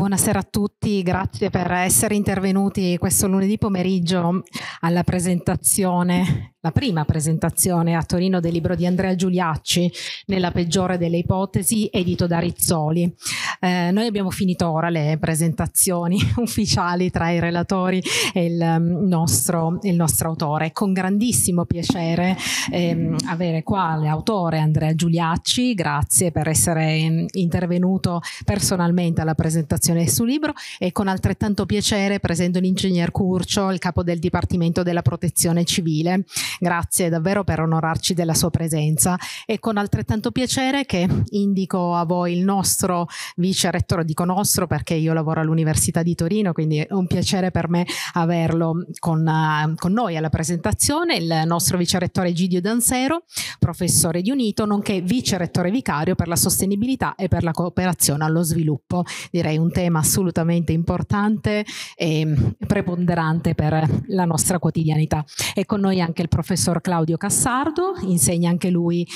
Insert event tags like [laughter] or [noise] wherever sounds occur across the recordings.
Buonasera a tutti, grazie per essere intervenuti questo lunedì pomeriggio alla presentazione, la prima presentazione a Torino del libro di Andrea Giuliacci, Nella peggiore delle ipotesi, edito da Rizzoli. Eh, noi abbiamo finito ora le presentazioni [laughs] ufficiali tra i relatori e il mm, nostro, il nostro autore. Con grandissimo piacere ehm, avere qua l'autore Andrea Giuliacci, grazie per essere mm, intervenuto personalmente alla presentazione presentazione del suo libro e con altrettanto piacere presento l'ingegner Curcio, il capo del Dipartimento della Protezione Civile. Grazie davvero per onorarci della sua presenza e con altrettanto piacere che indico a voi il nostro vice rettore, dico nostro perché io lavoro all'Università di Torino, quindi è un piacere per me averlo con, uh, con noi alla presentazione, il nostro vice rettore Gidio Danzero, professore di Unito, nonché vice rettore vicario per la sostenibilità e per la cooperazione allo sviluppo. Direi un tema tema assolutamente importante e preponderante per la nostra quotidianità. È con noi anche il professor Claudio Cassardo, insegna anche lui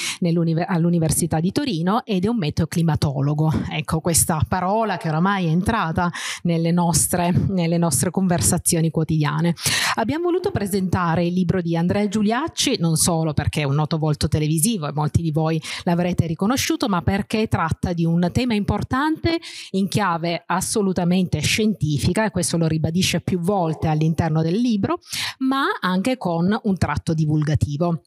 all'Università di Torino ed è un meteoclimatologo. Ecco questa parola che oramai è entrata nelle nostre, nelle nostre conversazioni quotidiane. Abbiamo voluto presentare il libro di Andrea Giuliacci, non solo perché è un noto volto televisivo e molti di voi l'avrete riconosciuto, ma perché tratta di un tema importante in chiave assolutamente scientifica e questo lo ribadisce più volte all'interno del libro, ma anche con un tratto divulgativo.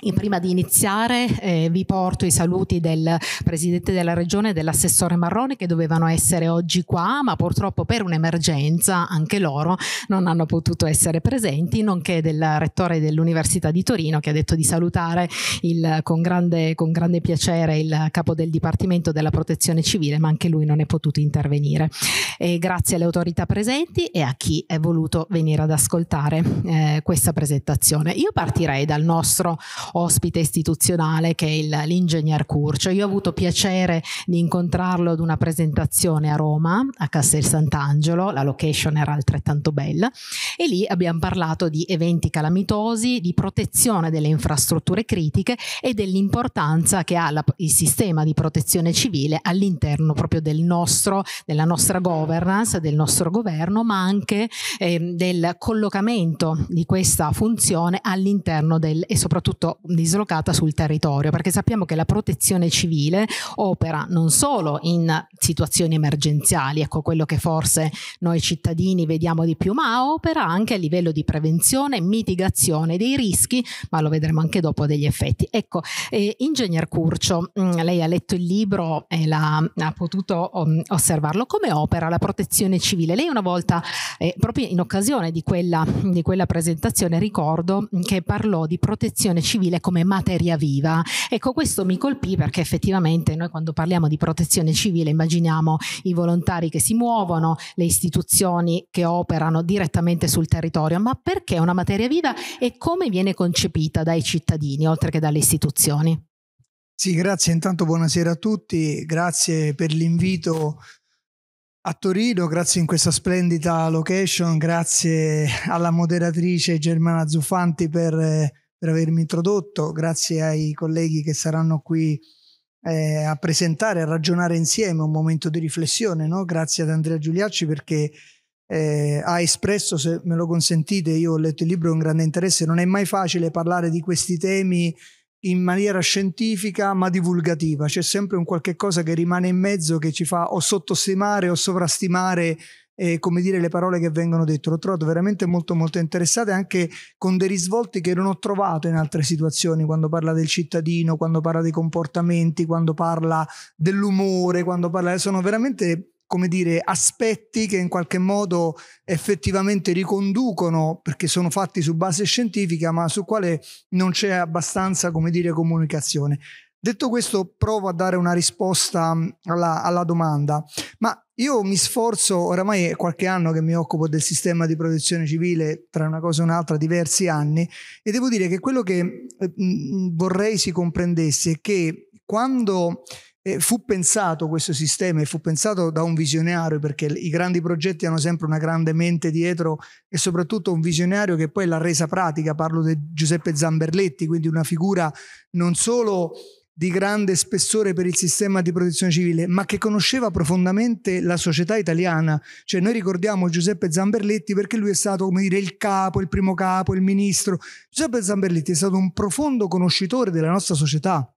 E prima di iniziare eh, vi porto i saluti del Presidente della Regione e dell'Assessore Marrone che dovevano essere oggi qua ma purtroppo per un'emergenza anche loro non hanno potuto essere presenti nonché del Rettore dell'Università di Torino che ha detto di salutare il, con, grande, con grande piacere il Capo del Dipartimento della Protezione Civile ma anche lui non è potuto intervenire. E grazie alle autorità presenti e a chi è voluto venire ad ascoltare eh, questa presentazione. Io partirei dal nostro ospite istituzionale che è l'ingegner Curcio. Io ho avuto piacere di incontrarlo ad una presentazione a Roma, a Castel Sant'Angelo, la location era altrettanto bella e lì abbiamo parlato di eventi calamitosi, di protezione delle infrastrutture critiche e dell'importanza che ha la, il sistema di protezione civile all'interno proprio del nostro, della nostra governance, del nostro governo, ma anche eh, del collocamento di questa funzione all'interno del, e soprattutto dislocata sul territorio, perché sappiamo che la protezione civile opera non solo in situazioni emergenziali, ecco quello che forse noi cittadini vediamo di più, ma opera anche a livello di prevenzione e mitigazione dei rischi, ma lo vedremo anche dopo degli effetti. Ecco, eh, Ingegner Curcio, mh, mm, lei ha letto il libro e l'ha, ha potuto um, osservarlo, come opera la protezione civile? Lei una volta, eh, proprio in occasione di quella, di quella presentazione, ricordo che parlò di protezione civile disponibile come materia viva. Ecco, questo mi colpì perché effettivamente noi quando parliamo di protezione civile immaginiamo i volontari che si muovono, le istituzioni che operano direttamente sul territorio, ma perché una materia viva e come viene concepita dai cittadini oltre che dalle istituzioni? Sì, grazie. Intanto buonasera a tutti, grazie per l'invito a Torino, grazie in questa splendida location, grazie alla moderatrice Germana Zuffanti per eh, per avermi introdotto, grazie ai colleghi che saranno qui eh, a presentare, a ragionare insieme un momento di riflessione, no? grazie ad Andrea Giuliacci perché eh, ha espresso, se me lo consentite, io ho letto il libro con grande interesse, non è mai facile parlare di questi temi in maniera scientifica ma divulgativa, c'è sempre un qualche cosa che rimane in mezzo che ci fa o sottostimare o sovrastimare eh, come dire, le parole che vengono dette. L'ho trovato veramente molto, molto interessante, anche con dei risvolti che non ho trovato in altre situazioni, quando parla del cittadino, quando parla dei comportamenti, quando parla dell'umore, quando parla... Eh, sono veramente come dire, aspetti che in qualche modo effettivamente riconducono, perché sono fatti su base scientifica, ma su quale non c'è abbastanza, come dire, comunicazione. Detto questo, provo a dare una risposta mm, alla, alla, domanda, ma io mi sforzo, oramai è qualche anno che mi occupo del sistema di protezione civile, tra una cosa e un'altra, diversi anni, e devo dire che quello che eh, mm, vorrei si comprendesse è che quando eh, fu pensato questo sistema e fu pensato da un visionario, perché i grandi progetti hanno sempre una grande mente dietro e soprattutto un visionario che poi l'ha resa pratica, parlo di Giuseppe Zamberletti, quindi una figura non solo di grande spessore per il sistema di protezione civile, ma che conosceva profondamente la società italiana. Cioè noi ricordiamo Giuseppe Zamberletti perché lui è stato, come dire, il capo, il primo capo, il ministro. Giuseppe Zamberletti è stato un profondo conoscitore della nostra società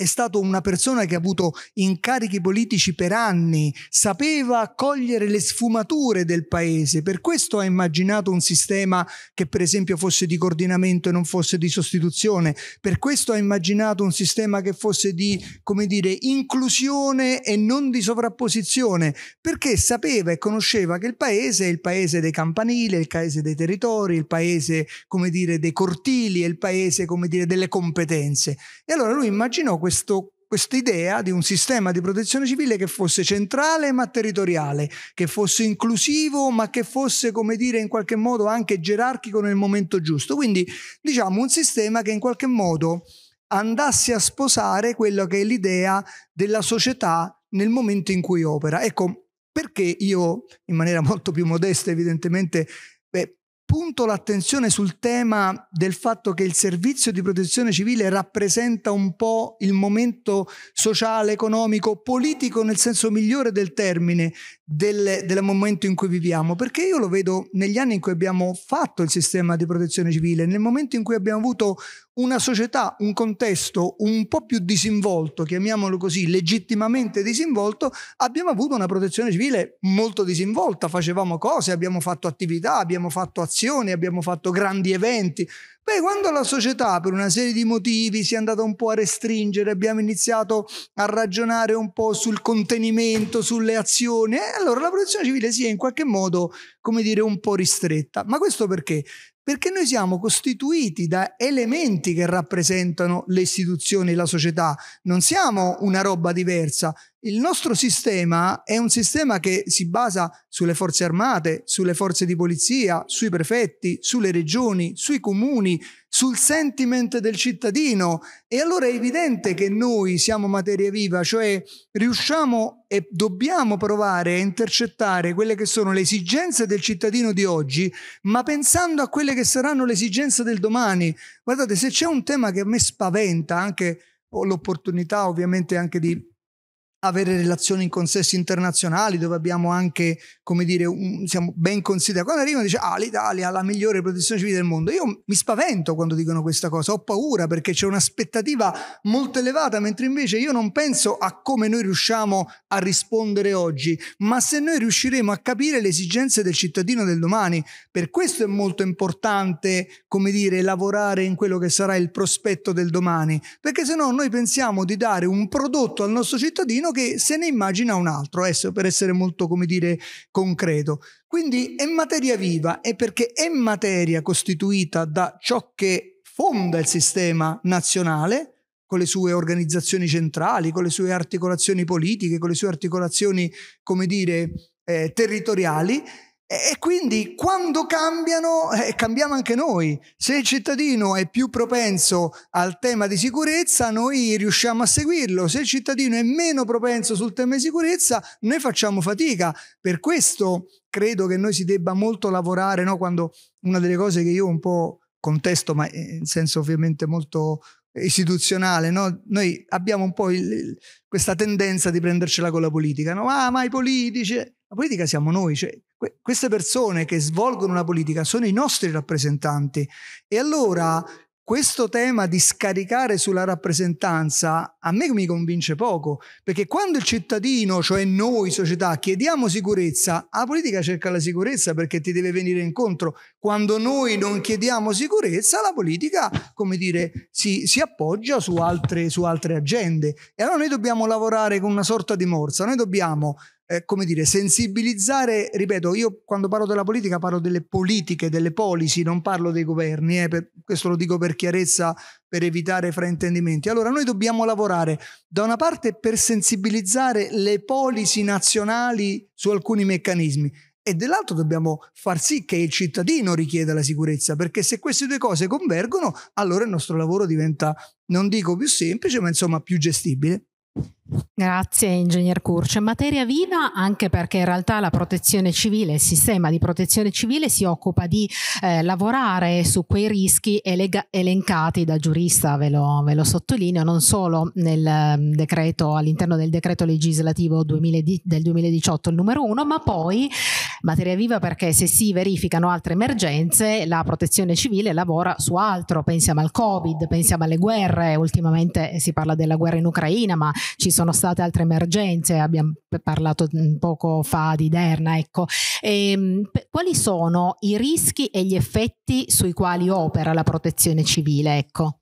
è stato una persona che ha avuto incarichi politici per anni, sapeva cogliere le sfumature del paese, per questo ha immaginato un sistema che per esempio fosse di coordinamento e non fosse di sostituzione, per questo ha immaginato un sistema che fosse di, come dire, inclusione e non di sovrapposizione, perché sapeva e conosceva che il paese è il paese dei campanili, è il paese dei territori, è il paese, come dire, dei cortili, è il paese, come dire, delle competenze. E allora lui immaginò questo questo quest'idea di un sistema di protezione civile che fosse centrale ma territoriale, che fosse inclusivo ma che fosse, come dire, in qualche modo anche gerarchico nel momento giusto. Quindi diciamo un sistema che in qualche modo andasse a sposare quella che è l'idea della società nel momento in cui opera. Ecco, perché io in maniera molto più modesta evidentemente beh, punto l'attenzione sul tema del fatto che il servizio di protezione civile rappresenta un po' il momento sociale, economico, politico nel senso migliore del termine del, del, momento in cui viviamo, perché io lo vedo negli anni in cui abbiamo fatto il sistema di protezione civile, nel momento in cui abbiamo avuto una società, un contesto un po' più disinvolto, chiamiamolo così, legittimamente disinvolto, abbiamo avuto una protezione civile molto disinvolta, facevamo cose, abbiamo fatto attività, abbiamo fatto azioni, abbiamo fatto grandi eventi, Beh, quando la società per una serie di motivi si è andata un po' a restringere, abbiamo iniziato a ragionare un po' sul contenimento, sulle azioni, eh, allora la protezione civile si è in qualche modo, come dire, un po' ristretta. Ma questo perché? perché noi siamo costituiti da elementi che rappresentano le istituzioni e la società, non siamo una roba diversa. Il nostro sistema è un sistema che si basa sulle forze armate, sulle forze di polizia, sui prefetti, sulle regioni, sui comuni, sul sentiment del cittadino. E allora è evidente che noi siamo materia viva, cioè riusciamo e dobbiamo provare a intercettare quelle che sono le esigenze del cittadino di oggi, ma pensando a quelle che saranno le esigenze del domani. Guardate, se c'è un tema che a me spaventa, anche ho l'opportunità ovviamente anche di avere relazioni in consessi internazionali dove abbiamo anche, come dire, un, siamo ben considerati. Quando arrivano dice ah l'Italia ha la migliore protezione civile del mondo, io mi spavento quando dicono questa cosa, ho paura perché c'è un'aspettativa molto elevata, mentre invece io non penso a come noi riusciamo a rispondere oggi, ma se noi riusciremo a capire le esigenze del cittadino del domani. Per questo è molto importante, come dire, lavorare in quello che sarà il prospetto del domani, perché se no noi pensiamo di dare un prodotto al nostro cittadino meno che se ne immagina un altro, adesso eh, per essere molto, come dire, concreto. Quindi è materia viva e perché è materia costituita da ciò che fonda il sistema nazionale, con le sue organizzazioni centrali, con le sue articolazioni politiche, con le sue articolazioni, come dire, eh, territoriali, e quindi quando cambiano, eh, cambiamo anche noi. Se il cittadino è più propenso al tema di sicurezza, noi riusciamo a seguirlo. Se il cittadino è meno propenso sul tema di sicurezza, noi facciamo fatica. Per questo credo che noi si debba molto lavorare, no? quando una delle cose che io un po' contesto, ma in senso ovviamente molto istituzionale, no? noi abbiamo un po' il, questa tendenza di prendercela con la politica, no? ah, ma i politici la politica siamo noi, cioè que- queste persone che svolgono la politica sono i nostri rappresentanti. E allora questo tema di scaricare sulla rappresentanza a me mi convince poco, perché quando il cittadino, cioè noi società, chiediamo sicurezza, la politica cerca la sicurezza perché ti deve venire incontro. Quando noi non chiediamo sicurezza, la politica, come dire, si, si appoggia su altre, su altre agende. E allora noi dobbiamo lavorare con una sorta di morsa, noi dobbiamo eh, come dire, sensibilizzare, ripeto, io quando parlo della politica parlo delle politiche, delle policy, non parlo dei governi, eh, per, questo lo dico per chiarezza, per evitare fraintendimenti. Allora noi dobbiamo lavorare da una parte per sensibilizzare le policy nazionali su alcuni meccanismi e dall'altro dobbiamo far sì che il cittadino richieda la sicurezza, perché se queste due cose convergono, allora il nostro lavoro diventa, non dico più semplice, ma insomma più gestibile. Grazie Ingegner Curcio. Materia viva anche perché in realtà la protezione civile, il sistema di protezione civile si occupa di eh, lavorare su quei rischi elencati da giurista, ve lo, ve lo sottolineo, non solo nel mm, decreto, all'interno del decreto legislativo 2000, del 2018 il numero 1, ma poi materia viva perché se si verificano altre emergenze la protezione civile lavora su altro, pensiamo al Covid, pensiamo alle guerre, ultimamente si parla della guerra in Ucraina, ma ci sono sono state altre emergenze, abbiamo parlato poco fa di Derna, ecco. Ehm, e, quali sono i rischi e gli effetti sui quali opera la protezione civile, ecco?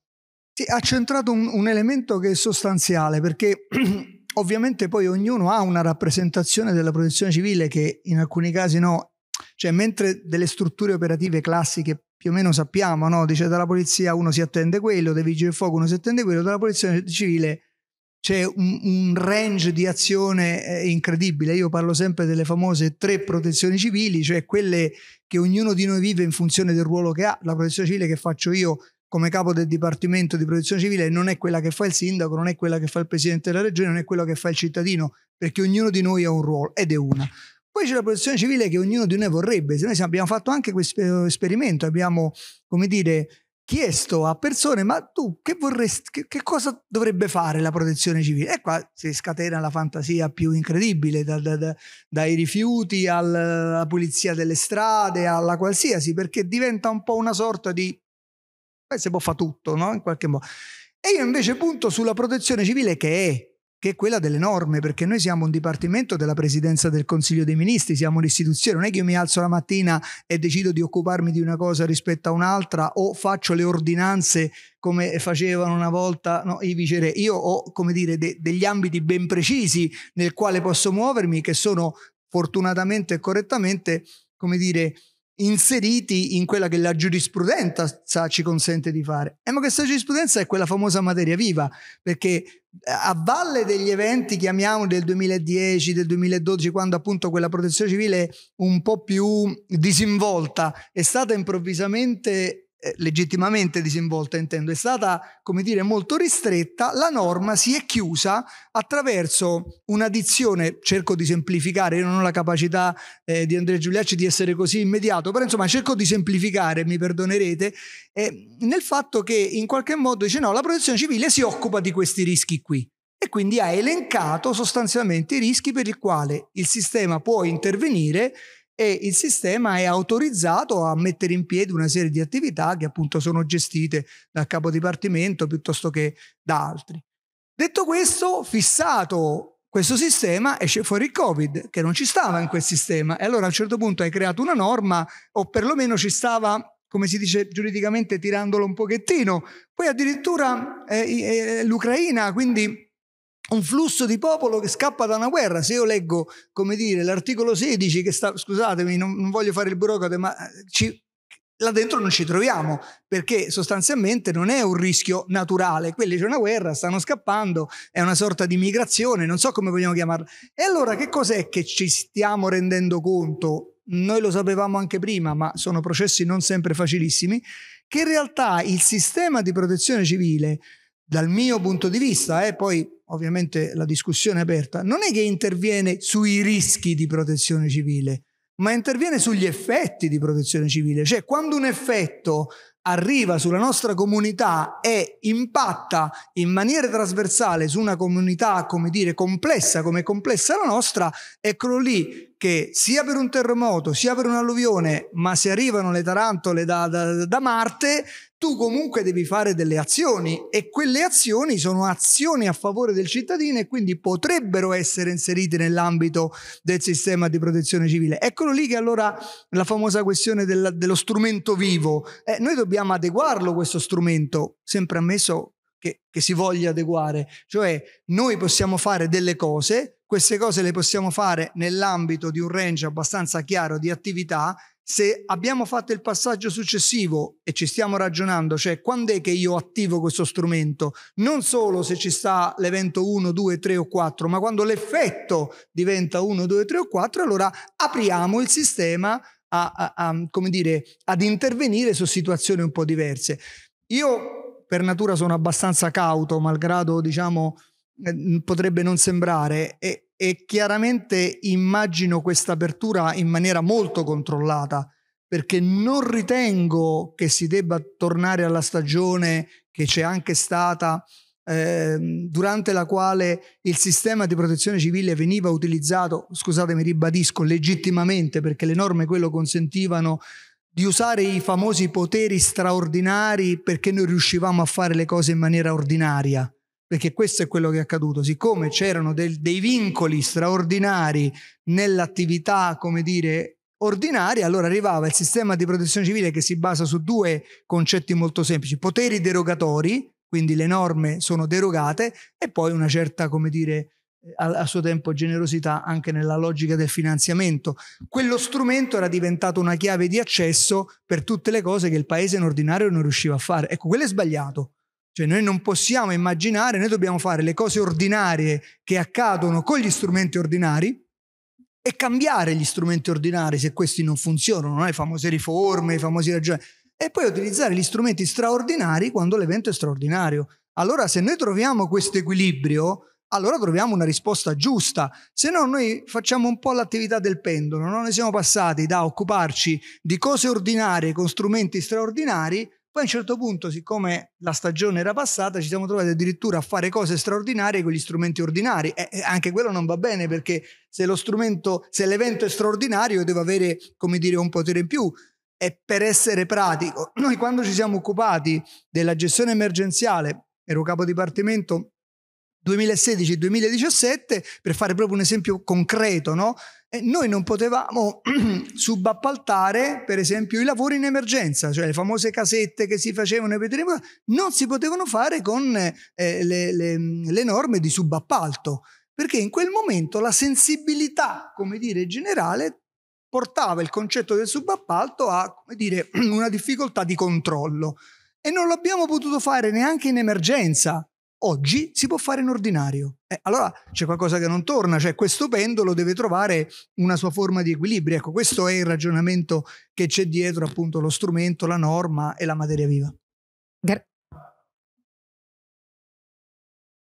Sì, ha centrato un, un elemento che è sostanziale perché [clears throat] ovviamente poi ognuno ha una rappresentazione della protezione civile che in alcuni casi no, cioè mentre delle strutture operative classiche più o meno sappiamo, no? dice dalla polizia uno si attende quello, dei vigili del fuoco uno si attende quello, dalla protezione civile c'è un, un, range di azione eh, incredibile. Io parlo sempre delle famose tre protezioni civili, cioè quelle che ognuno di noi vive in funzione del ruolo che ha. La protezione civile che faccio io come capo del Dipartimento di Protezione Civile non è quella che fa il sindaco, non è quella che fa il presidente della regione, non è quella che fa il cittadino, perché ognuno di noi ha un ruolo ed è una. Poi c'è la protezione civile che ognuno di noi vorrebbe, se noi abbiamo fatto anche questo eh, esperimento, abbiamo, come dire, chiesto a persone ma tu che vorresti che, che, cosa dovrebbe fare la protezione civile e qua si scatena la fantasia più incredibile da, da, da, dai rifiuti alla pulizia delle strade alla qualsiasi perché diventa un po' una sorta di beh, si può fare tutto no in qualche modo e io invece punto sulla protezione civile che è che è quella delle norme, perché noi siamo un dipartimento della presidenza del Consiglio dei Ministri, siamo un'istituzione, non è che io mi alzo la mattina e decido di occuparmi di una cosa rispetto a un'altra o faccio le ordinanze come facevano una volta no, i vicere. Io ho, come dire, de degli ambiti ben precisi nel quale posso muovermi che sono fortunatamente e correttamente, come dire, inseriti in quella che la giurisprudenza ci consente di fare. E ma questa giurisprudenza è quella famosa materia viva, perché eh, a valle degli eventi, chiamiamo del 2010, del 2012, quando appunto quella protezione civile un po' più disinvolta è stata improvvisamente eh, legittimamente disinvolta intendo, è stata, come dire, molto ristretta, la norma si è chiusa attraverso un'addizione, cerco di semplificare, io non ho la capacità eh, di Andrea Giuliacci di essere così immediato, però insomma cerco di semplificare, mi perdonerete, eh, nel fatto che in qualche modo dice no, la protezione civile si occupa di questi rischi qui e quindi ha elencato sostanzialmente i rischi per i quali il sistema può intervenire e il sistema è autorizzato a mettere in piedi una serie di attività che appunto sono gestite dal capodipartimento piuttosto che da altri. Detto questo, fissato questo sistema, esce fuori il Covid, che non ci stava in quel sistema. E allora a un certo punto hai creato una norma, o perlomeno ci stava come si dice giuridicamente, tirandolo un pochettino. Poi addirittura eh, eh, l'Ucraina, quindi un flusso di popolo che scappa da una guerra. Se io leggo, come dire, l'articolo 16, che sta, scusatemi, non, non voglio fare il burocrate, ma eh, ci, là dentro non ci troviamo, perché sostanzialmente non è un rischio naturale. Quelli c'è una guerra, stanno scappando, è una sorta di migrazione, non so come vogliamo chiamarla. E allora che cos'è che ci stiamo rendendo conto? Noi lo sapevamo anche prima, ma sono processi non sempre facilissimi, che in realtà il sistema di protezione civile dal mio punto di vista, eh, poi ovviamente la discussione è aperta, non è che interviene sui rischi di protezione civile, ma interviene sugli effetti di protezione civile. Cioè, quando un effetto arriva sulla nostra comunità e impatta in maniera trasversale su una comunità, come dire, complessa come complessa la nostra, eccolo lì che sia per un terremoto sia per un'alluvione, ma se arrivano le tarantole da, da, da Marte, tu comunque devi fare delle azioni e quelle azioni sono azioni a favore del cittadino e quindi potrebbero essere inserite nell'ambito del sistema di protezione civile. Eccolo lì che allora la famosa questione del, dello strumento vivo, eh, noi dobbiamo adeguarlo questo strumento, sempre ammesso che, che si voglia adeguare. Cioè noi possiamo fare delle cose, queste cose le possiamo fare nell'ambito di un range abbastanza chiaro di attività se abbiamo fatto il passaggio successivo e ci stiamo ragionando, cioè quando è che io attivo questo strumento, non solo se ci sta l'evento 1, 2, 3 o 4, ma quando l'effetto diventa 1, 2, 3 o 4, allora apriamo il sistema a, a, a, dire, ad intervenire su situazioni un po' diverse. Io per natura sono abbastanza cauto, malgrado diciamo eh, potrebbe non sembrare e, e chiaramente immagino questa apertura in maniera molto controllata perché non ritengo che si debba tornare alla stagione che c'è anche stata eh, durante la quale il sistema di protezione civile veniva utilizzato, scusatemi ribadisco, legittimamente perché le norme quello consentivano di usare i famosi poteri straordinari perché noi riuscivamo a fare le cose in maniera ordinaria, perché questo è quello che è accaduto. Siccome c'erano del, dei vincoli straordinari nell'attività, come dire, ordinaria, allora arrivava il sistema di protezione civile che si basa su due concetti molto semplici, poteri derogatori, quindi le norme sono derogate, e poi una certa, come dire, a, suo tempo generosità anche nella logica del finanziamento. Quello strumento era diventato una chiave di accesso per tutte le cose che il paese in ordinario non riusciva a fare. Ecco, quello è sbagliato. Cioè noi non possiamo immaginare, noi dobbiamo fare le cose ordinarie che accadono con gli strumenti ordinari e cambiare gli strumenti ordinari se questi non funzionano, le famose riforme, i famosi ragioni, e poi utilizzare gli strumenti straordinari quando l'evento è straordinario. Allora se noi troviamo questo equilibrio, allora troviamo una risposta giusta, se no noi facciamo un po' l'attività del pendolo, no? ne siamo passati da occuparci di cose ordinarie con strumenti straordinari, poi a un certo punto, siccome la stagione era passata, ci siamo trovati addirittura a fare cose straordinarie con gli strumenti ordinari e anche quello non va bene perché se lo strumento, se l'evento è straordinario deve avere, come dire, un potere in più. E per essere pratico, noi quando ci siamo occupati della gestione emergenziale, ero capo dipartimento 2016-2017, per fare proprio un esempio concreto, no? Eh, noi non potevamo [clears throat] subappaltare, per esempio, i lavori in emergenza, cioè le famose casette che si facevano non si potevano fare con eh, le, le, le norme di subappalto, perché in quel momento la sensibilità, come dire, generale portava il concetto del subappalto a dire, [clears throat] una difficoltà di controllo. E non l'abbiamo potuto fare neanche in emergenza, oggi si può fare in ordinario. Eh, allora c'è qualcosa che non torna, cioè questo pendolo deve trovare una sua forma di equilibrio. Ecco, questo è il ragionamento che c'è dietro appunto lo strumento, la norma e la materia viva.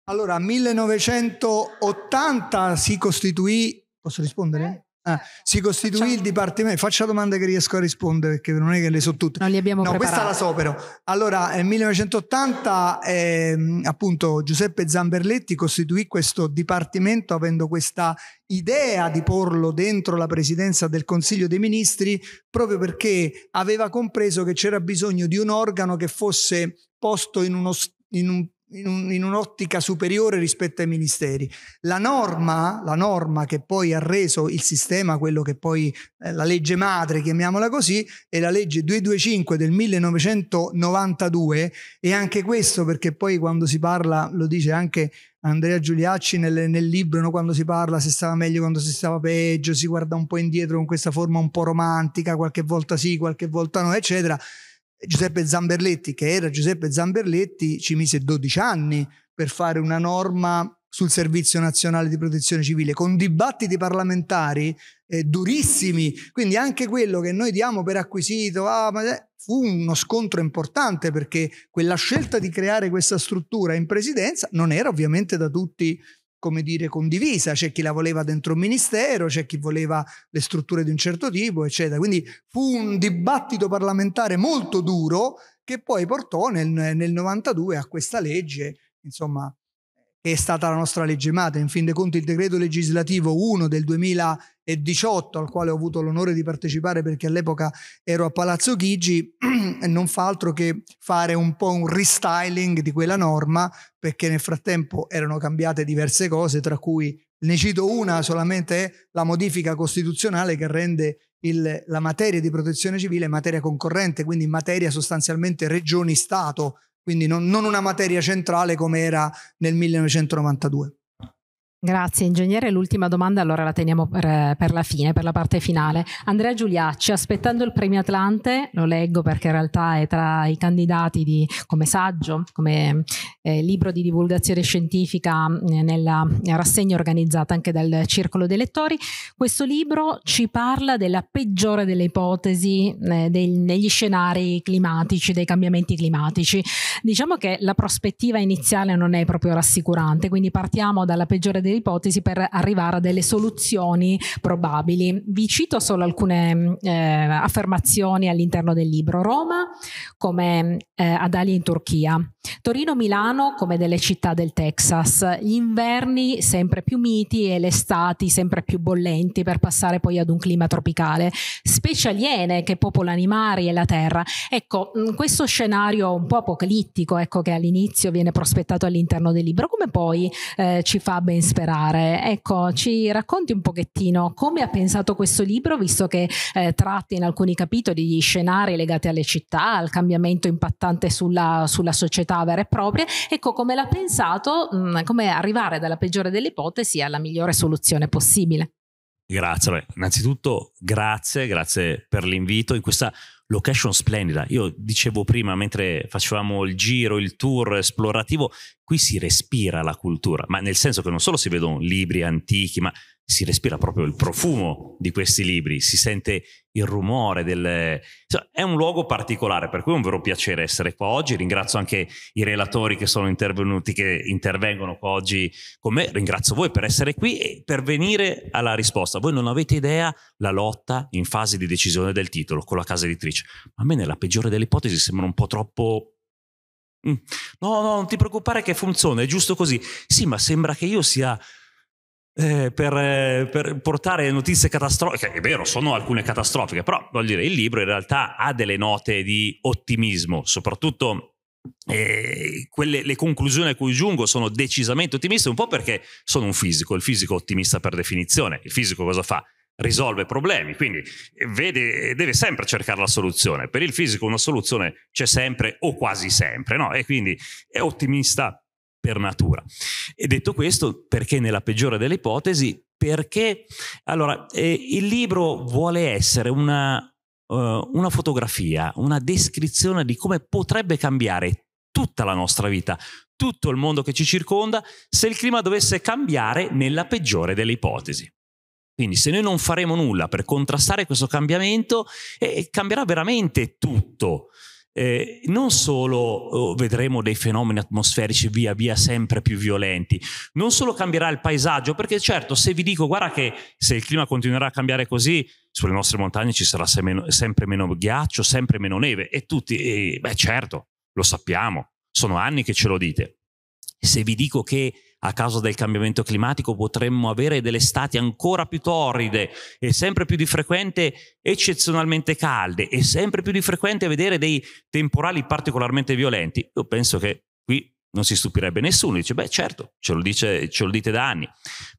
allora, 1980 si costituì... Posso rispondere? Ah, certo. si costituì Facciamo... il dipartimento. Faccia domande che riesco a rispondere perché non è che le so tutte. No, li abbiamo no, questa la so però. Allora, nel 1980 eh, appunto Giuseppe Zamberletti costituì questo dipartimento avendo questa idea di porlo dentro la presidenza del Consiglio dei Ministri proprio perché aveva compreso che c'era bisogno di un organo che fosse posto in uno in un in, un'ottica superiore rispetto ai ministeri. La norma, la norma, che poi ha reso il sistema quello che poi eh, la legge madre, chiamiamola così, è la legge 225 del 1992 e anche questo perché poi quando si parla, lo dice anche Andrea Giuliacci nel, nel libro, no, quando si parla se stava meglio, quando si stava peggio, si guarda un po' indietro con questa forma un po' romantica, qualche volta sì, qualche volta no, eccetera Giuseppe Zamberletti, che era Giuseppe Zamberletti, ci mise 12 anni per fare una norma sul servizio nazionale di protezione civile, con dibattiti parlamentari eh, durissimi. Quindi anche quello che noi diamo per acquisito ah, eh, fu uno scontro importante perché quella scelta di creare questa struttura in presidenza non era ovviamente da tutti come dire, condivisa, c'è chi la voleva dentro un ministero, c'è chi voleva le strutture di un certo tipo, eccetera. Quindi fu un dibattito parlamentare molto duro che poi portò nel, nel 92 a questa legge, insomma, è stata la nostra legge madre. In fin dei conti il decreto legislativo 1 del 2018, al quale ho avuto l'onore di partecipare perché all'epoca ero a Palazzo Chigi, [clears throat] non fa altro che fare un po' un restyling di quella norma, perché nel frattempo erano cambiate diverse cose, tra cui ne cito una solamente è la modifica costituzionale che rende il, la materia di protezione civile materia concorrente, quindi materia sostanzialmente regioni-stato, quindi non, non una materia centrale come era nel 1992. Grazie ingegnere, l'ultima domanda allora la teniamo per, per, la fine, per la parte finale. Andrea Giuliacci, aspettando il premio Atlante, lo leggo perché in realtà è tra i candidati di, come saggio, come eh, libro di divulgazione scientifica eh, nella rassegna organizzata anche dal Circolo dei Lettori, questo libro ci parla della peggiore delle ipotesi eh, dei, negli scenari climatici, dei cambiamenti climatici. Diciamo che la prospettiva iniziale non è proprio rassicurante, quindi partiamo dalla peggiore delle delle ipotesi per arrivare a delle soluzioni probabili. Vi cito solo alcune mm, eh, affermazioni all'interno del libro. Roma come eh, Adalia in Turchia, Torino-Milano come delle città del Texas, gli inverni sempre più miti e le estati sempre più bollenti per passare poi ad un clima tropicale, specie aliene che popolano i mari e la terra. Ecco, mm, questo scenario un po' apocalittico ecco, che all'inizio viene prospettato all'interno del libro, come poi eh, ci fa ben spiegare sperare. Ecco, ci racconti un pochettino come ha pensato questo libro, visto che eh, tratta in alcuni capitoli di scenari legati alle città, al cambiamento impattante sulla, sulla società vera e propria. Ecco, come l'ha pensato, mm, come arrivare dalla peggiore delle ipotesi alla migliore soluzione possibile. Grazie, innanzitutto grazie, grazie per l'invito in questa location splendida. Io dicevo prima, mentre facevamo il giro, il tour esplorativo, qui si respira la cultura, ma nel senso che non solo si vedono libri antichi, ma si respira proprio il profumo di questi libri, si sente il rumore del... Insomma, è un luogo particolare, per cui è un vero piacere essere qua oggi. Ringrazio anche i relatori che sono intervenuti, che intervengono qua oggi con me. Ringrazio voi per essere qui e per venire alla risposta. Voi non avete idea la lotta in fase di decisione del titolo con la casa editrice. A me nella peggiore delle ipotesi sembra un po' troppo mm, No, no, non ti preoccupare che funziona, è giusto così. Sì, ma sembra che io sia eh, per, eh, per, portare notizie catastrofiche. È vero, sono alcune catastrofiche, però voglio dire, il libro in realtà ha delle note di ottimismo, soprattutto eh, quelle, le conclusioni a cui giungo sono decisamente ottimiste, un po' perché sono un fisico, il fisico ottimista per definizione. Il fisico cosa fa? Risolve problemi, quindi eh, vede, eh, deve sempre cercare la soluzione. Per il fisico una soluzione c'è sempre o quasi sempre, no? E quindi è ottimista per natura. E detto questo, perché nella peggiore delle ipotesi, perché allora eh, il libro vuole essere una, uh, una fotografia, una descrizione di come potrebbe cambiare tutta la nostra vita, tutto il mondo che ci circonda, se il clima dovesse cambiare nella peggiore delle ipotesi. Quindi se noi non faremo nulla per contrastare questo cambiamento, eh, eh cambierà veramente tutto eh, non solo oh, vedremo dei fenomeni atmosferici via via sempre più violenti, non solo cambierà il paesaggio, perché certo se vi dico guarda che se il clima continuerà a cambiare così, sulle nostre montagne ci sarà se sempre meno ghiaccio, sempre meno neve e tutti, eh, beh certo, lo sappiamo, sono anni che ce lo dite. Se vi dico che a causa del cambiamento climatico potremmo avere delle estati ancora più torride e sempre più di frequente eccezionalmente calde e sempre più di frequente vedere dei temporali particolarmente violenti, io penso che qui non si stupirebbe nessuno, dice beh certo, ce lo, dice, ce lo dite da anni,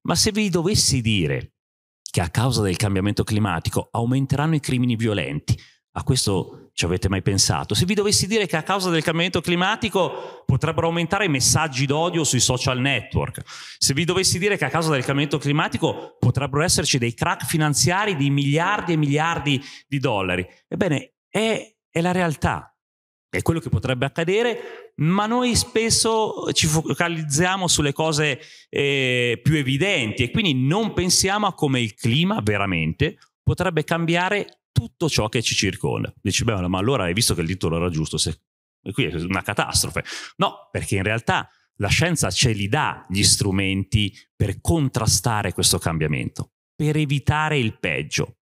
ma se vi dovessi dire che a causa del cambiamento climatico aumenteranno i crimini violenti, a questo ci avete mai pensato? Se vi dovessi dire che a causa del cambiamento climatico potrebbero aumentare i messaggi d'odio sui social network, se vi dovessi dire che a causa del cambiamento climatico potrebbero esserci dei crack finanziari di miliardi e miliardi di dollari, ebbene è, è la realtà, è quello che potrebbe accadere, ma noi spesso ci focalizziamo sulle cose eh, più evidenti e quindi non pensiamo a come il clima veramente potrebbe cambiare tutto ciò che ci circonda. Dici, beh, ma allora hai visto che il titolo era giusto, se... qui è una catastrofe. No, perché in realtà la scienza ce li dà gli strumenti per contrastare questo cambiamento, per evitare il peggio.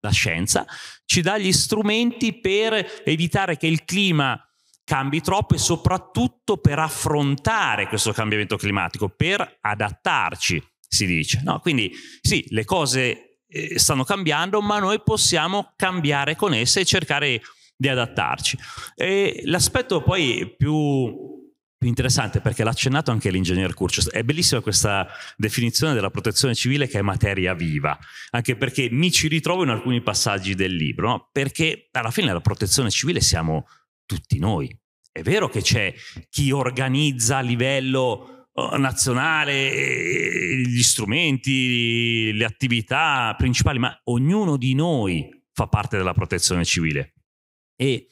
La scienza ci dà gli strumenti per evitare che il clima cambi troppo e soprattutto per affrontare questo cambiamento climatico, per adattarci, si dice. No? Quindi sì, le cose eh, stanno cambiando, ma noi possiamo cambiare con esse e cercare di adattarci. E l'aspetto poi più più interessante perché l'ha accennato anche l'ingegner Curcio. È bellissima questa definizione della protezione civile che è materia viva, anche perché mi ci ritrovo in alcuni passaggi del libro, no? perché alla fine la protezione civile siamo tutti noi. È vero che c'è chi organizza a livello nazionale, eh, gli strumenti, le attività principali, ma ognuno di noi fa parte della protezione civile. E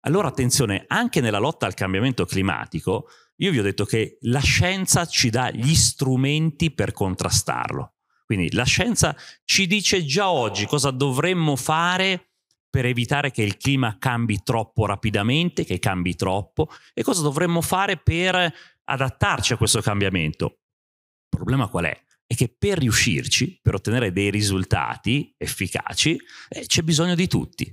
allora attenzione, anche nella lotta al cambiamento climatico, io vi ho detto che la scienza ci dà gli strumenti per contrastarlo. Quindi la scienza ci dice già oggi cosa dovremmo fare per evitare che il clima cambi troppo rapidamente, che cambi troppo, e cosa dovremmo fare per adattarci a questo cambiamento. Il problema qual è? È che per riuscirci, per ottenere dei risultati efficaci, eh, c'è bisogno di tutti,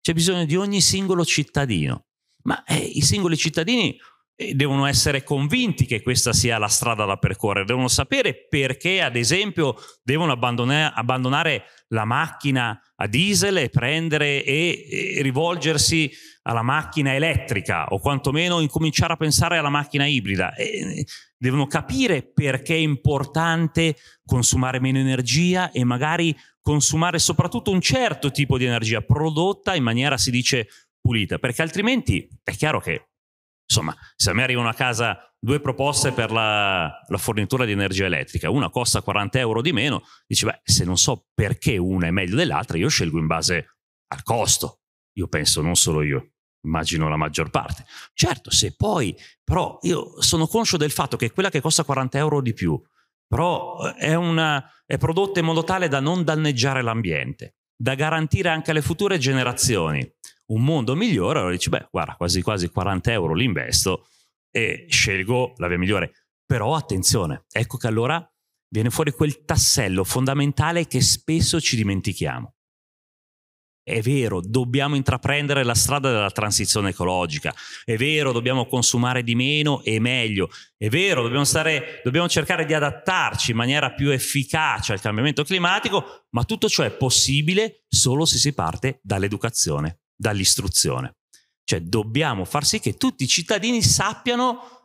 c'è bisogno di ogni singolo cittadino. Ma eh, i singoli cittadini eh, devono essere convinti che questa sia la strada da percorrere, devono sapere perché, ad esempio, devono abbandonare, abbandonare la macchina a diesel e prendere e, e rivolgersi alla macchina elettrica o quantomeno incominciare a pensare alla macchina ibrida. E eh, devono capire perché è importante consumare meno energia e magari consumare soprattutto un certo tipo di energia prodotta in maniera, si dice, pulita, perché altrimenti è chiaro che, insomma, se a me arrivano a casa due proposte per la, la fornitura di energia elettrica, una costa 40 euro di meno, dice, beh, se non so perché una è meglio dell'altra, io scelgo in base al costo, io penso, non solo io immagino la maggior parte. Certo, se poi, però io sono conscio del fatto che quella che costa 40 euro di più, però eh, è, una, è prodotta in modo tale da non danneggiare l'ambiente, da garantire anche alle future generazioni un mondo migliore, allora dici, beh, guarda, quasi quasi 40 euro li investo e scelgo la via migliore. Però attenzione, ecco che allora viene fuori quel tassello fondamentale che spesso ci dimentichiamo. È vero, dobbiamo intraprendere la strada della transizione ecologica, è vero, dobbiamo consumare di meno e meglio, è vero, dobbiamo, stare, dobbiamo cercare di adattarci in maniera più efficace al cambiamento climatico, ma tutto ciò è possibile solo se si parte dall'educazione, dall'istruzione. Cioè dobbiamo far sì che tutti i cittadini sappiano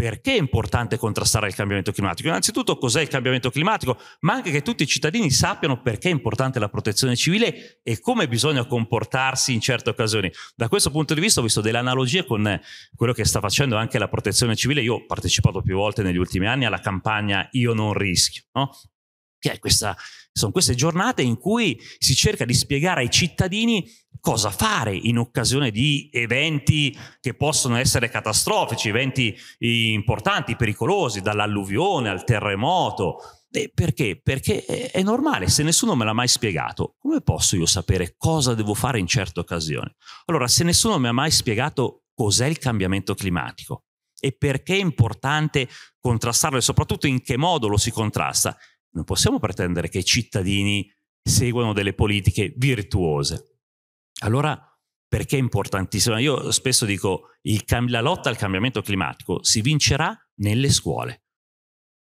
perché è importante contrastare il cambiamento climatico? Innanzitutto cos'è il cambiamento climatico, ma anche che tutti i cittadini sappiano perché è importante la protezione civile e come bisogna comportarsi in certe occasioni. Da questo punto di vista ho visto delle analogie con quello che sta facendo anche la protezione civile. Io ho partecipato più volte negli ultimi anni alla campagna Io non rischio, no? che è questa sono queste giornate in cui si cerca di spiegare ai cittadini cosa fare in occasione di eventi che possono essere catastrofici, eventi importanti, pericolosi, dall'alluvione al terremoto. E perché? Perché è normale, se nessuno me l'ha mai spiegato, come posso io sapere cosa devo fare in certe occasioni? Allora, se nessuno mi ha mai spiegato cos'è il cambiamento climatico, e perché è importante contrastarlo e soprattutto in che modo lo si contrasta non possiamo pretendere che i cittadini seguano delle politiche virtuose. Allora, perché è importantissimo? Io spesso dico, cam- la lotta al cambiamento climatico si vincerà nelle scuole.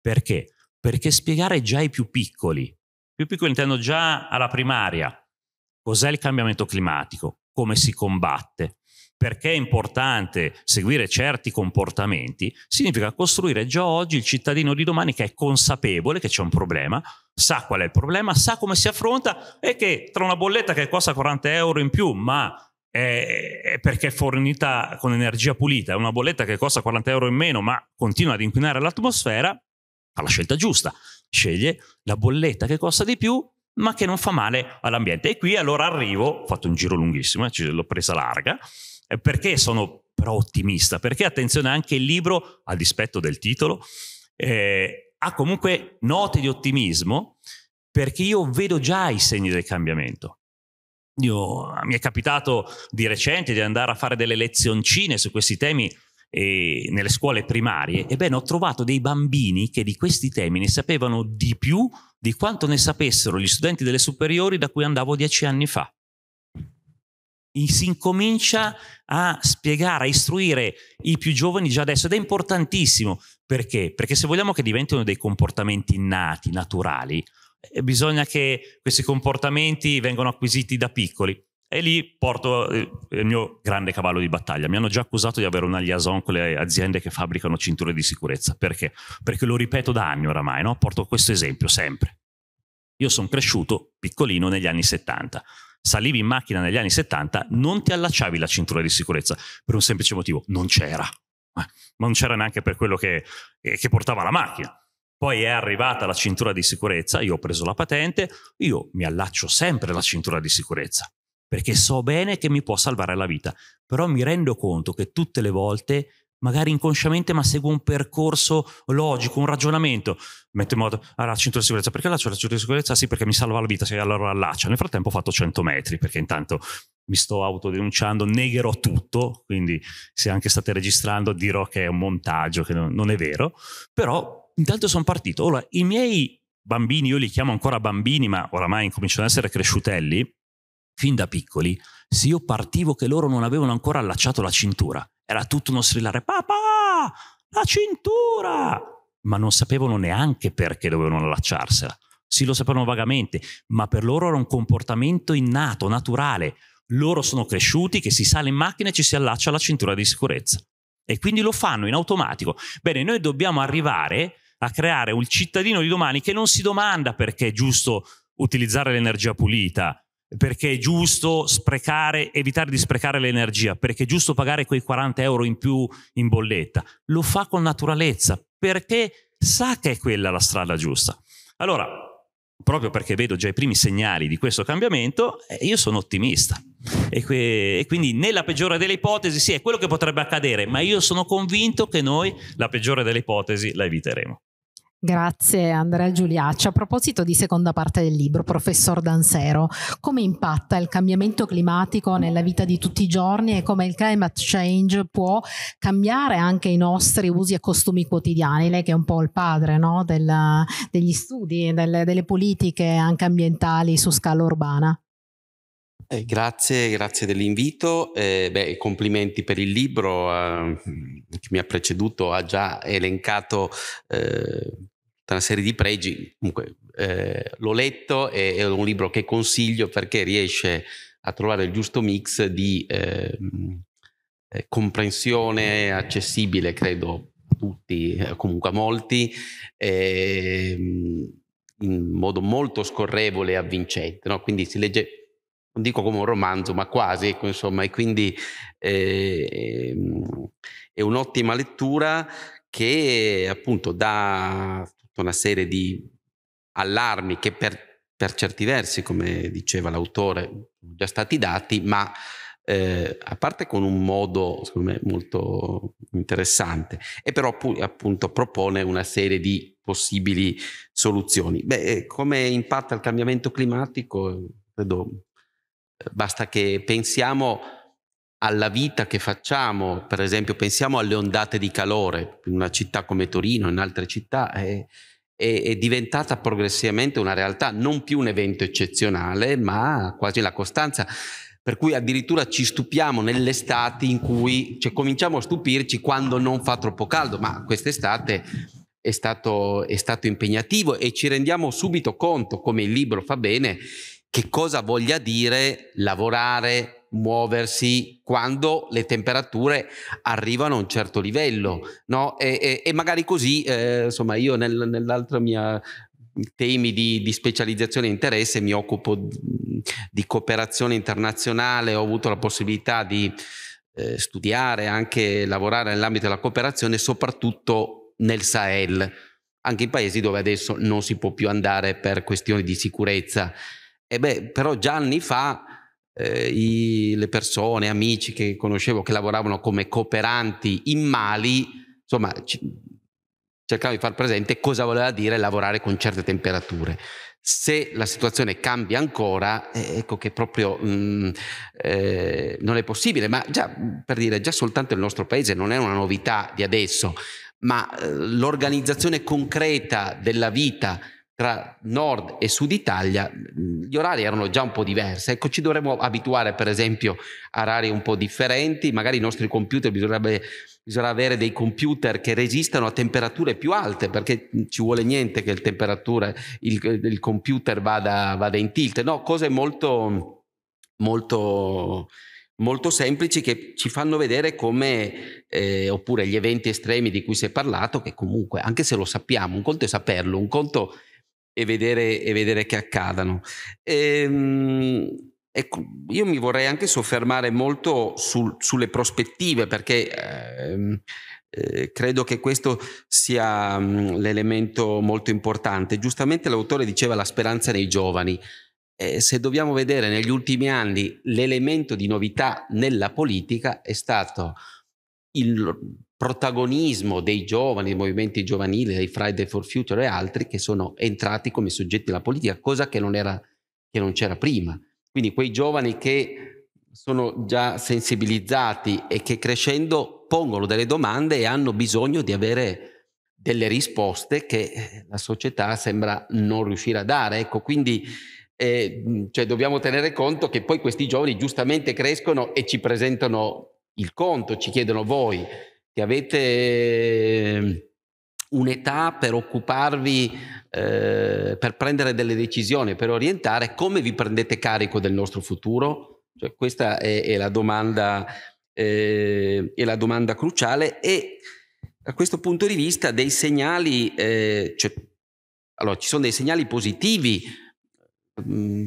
Perché? Perché spiegare già ai più piccoli, più piccoli intendo già alla primaria, cos'è il cambiamento climatico, come si combatte, perché è importante seguire certi comportamenti, significa costruire già oggi il cittadino di domani che è consapevole che c'è un problema, sa qual è il problema, sa come si affronta e che tra una bolletta che costa 40 euro in più, ma è perché è fornita con energia pulita, e una bolletta che costa 40 euro in meno, ma continua ad inquinare l'atmosfera, fa la scelta giusta, sceglie la bolletta che costa di più ma che non fa male all'ambiente. E qui allora arrivo, ho fatto un giro lunghissimo, eh, l'ho presa larga, eh, perché sono però ottimista? Perché attenzione anche il libro, a dispetto del titolo, eh, ha comunque note di ottimismo perché io vedo già i segni del cambiamento. Io, ah, mi è capitato di recente di andare a fare delle lezioncine su questi temi eh, nelle scuole primarie. Ebbene, ho trovato dei bambini che di questi temi ne sapevano di più di quanto ne sapessero gli studenti delle superiori da cui andavo dieci anni fa si incomincia a spiegare, a istruire i più giovani già adesso ed è importantissimo perché? Perché se vogliamo che diventino dei comportamenti innati, naturali, eh, bisogna che questi comportamenti vengano acquisiti da piccoli. E lì porto eh, il mio grande cavallo di battaglia. Mi hanno già accusato di avere una liaison con le aziende che fabbricano cinture di sicurezza. Perché? Perché lo ripeto da anni oramai, no? porto questo esempio sempre. Io sono cresciuto piccolino negli anni 70 salivi in macchina negli anni 70, non ti allacciavi la cintura di sicurezza per un semplice motivo, non c'era. Ma eh, non c'era neanche per quello che, eh, che portava la macchina. Poi è arrivata la cintura di sicurezza, io ho preso la patente, io mi allaccio sempre la cintura di sicurezza perché so bene che mi può salvare la vita, però mi rendo conto che tutte le volte magari inconsciamente, ma seguo un percorso logico, un ragionamento. Metto in modo alla ah, cintura di sicurezza, perché allaccio la cintura di sicurezza? Sì, perché mi salva la vita, se allora allaccia. Nel frattempo ho fatto 100 metri, perché intanto mi sto autodenunciando, negherò tutto, quindi se anche state registrando dirò che è un montaggio, che non è vero, però intanto sono partito. Ora, i miei bambini, io li chiamo ancora bambini, ma oramai incominciano ad essere cresciutelli, fin da piccoli, se io partivo che loro non avevano ancora allacciato la cintura. Era tutto uno strillare, papà, la cintura! Ma non sapevano neanche perché dovevano allacciarsela. Sì, lo sapevano vagamente, ma per loro era un comportamento innato, naturale. Loro sono cresciuti che si sale in macchina e ci si allaccia alla cintura di sicurezza. E quindi lo fanno in automatico. Bene, noi dobbiamo arrivare a creare un cittadino di domani che non si domanda perché è giusto utilizzare l'energia pulita, perché è giusto sprecare, evitare di sprecare l'energia, perché è giusto pagare quei 40 euro in più in bolletta. Lo fa con naturalezza, perché sa che è quella la strada giusta. Allora, proprio perché vedo già i primi segnali di questo cambiamento, eh, io sono ottimista. E, que- e, quindi nella peggiore delle ipotesi sì, è quello che potrebbe accadere, ma io sono convinto che noi la peggiore delle ipotesi la eviteremo. Grazie Andrea Giuliacci. Cioè, a proposito di seconda parte del libro, professor Dansero, come impatta il cambiamento climatico nella vita di tutti i giorni e come il climate change può cambiare anche i nostri usi e costumi quotidiani? Lei che è un po' il padre no? Della, degli studi, delle, delle politiche anche ambientali su scala urbana. Eh, grazie, grazie dell'invito. Eh, beh, complimenti per il libro eh, che mi ha preceduto, ha già elencato eh, tutta una serie di pregi. Comunque, eh, l'ho letto e è un libro che consiglio perché riesce a trovare il giusto mix di ehm, eh, comprensione accessibile, credo, a tutti, eh, comunque a molti, eh, in modo molto scorrevole e avvincente. No? Quindi si legge non dico come un romanzo, ma quasi, ecco, insomma, e quindi eh, è un'ottima lettura che appunto dà una serie di allarmi che per, per certi versi, come diceva l'autore, sono già stati dati, ma eh, a parte con un modo, secondo me, molto interessante, e però appunto propone una serie di possibili soluzioni. Beh, eh, come impatta il cambiamento climatico? Credo eh, basta che pensiamo alla vita che facciamo, per esempio pensiamo alle ondate di calore in una città come Torino, in altre città, eh, è, è diventata progressivamente una realtà, non più un evento eccezionale, ma quasi la costanza per cui addirittura ci stupiamo nell'estate in cui cioè, cominciamo a stupirci quando non fa troppo caldo, ma quest'estate è stato, è stato impegnativo e ci rendiamo subito conto, come il libro fa bene, che cosa voglia dire lavorare muoversi quando le temperature arrivano a un certo livello no? e, e, e, magari così eh, insomma io nel, nell'altra mia mm, temi di, di, specializzazione e interesse mi occupo mm, di, cooperazione internazionale ho avuto la possibilità di eh, studiare anche lavorare nell'ambito della cooperazione soprattutto nel Sahel anche in paesi dove adesso non si può più andare per questioni di sicurezza e beh, però già anni fa eh, i, le persone, amici che conoscevo che lavoravano come cooperanti in Mali, insomma, cercavo di far presente cosa voleva dire lavorare con certe temperature. Se la situazione cambia ancora, eh, ecco che proprio mh, mm, eh, non è possibile, ma già per dire, già soltanto il nostro paese non è una novità di adesso, ma eh, l'organizzazione concreta della vita tra nord e sud Italia gli orari erano già un po' diversi. Ecco, ci dovremmo abituare, per esempio, a orari un po' differenti. Magari i nostri computer bisognerebbe bisogna avere dei computer che resistano a temperature più alte, perché ci vuole niente che il, il, il computer vada, vada, in tilt. No, cose molto, molto molto semplici che ci fanno vedere come, eh, oppure gli eventi estremi di cui si è parlato, che comunque, anche se lo sappiamo, un conto è saperlo, un conto è e vedere, e vedere che accadano. Ehm, Ecco, io mi vorrei anche soffermare molto sul, sulle prospettive perché ehm, eh, credo che questo sia mh, mm, l'elemento molto importante. Giustamente l'autore diceva la speranza nei giovani. Eh, se dobbiamo vedere negli ultimi anni l'elemento di novità nella politica è stato il protagonismo dei giovani, dei movimenti giovanili, dei Friday for Future e altri che sono entrati come soggetti della politica, cosa che non, era, che non c'era prima. Quindi quei giovani che sono già sensibilizzati e che crescendo pongono delle domande e hanno bisogno di avere delle risposte che la società sembra non riuscire a dare. Ecco, quindi eh, cioè dobbiamo tenere conto che poi questi giovani giustamente crescono e ci presentano il conto, ci chiedono voi che avete ehm, un'età per occuparvi, eh, per prendere delle decisioni, per orientare, come vi prendete carico del nostro futuro? Cioè, questa è, è, la domanda, eh, è, la domanda, cruciale e da questo punto di vista dei segnali, eh, cioè, allora, ci sono dei segnali positivi. Mh, mm,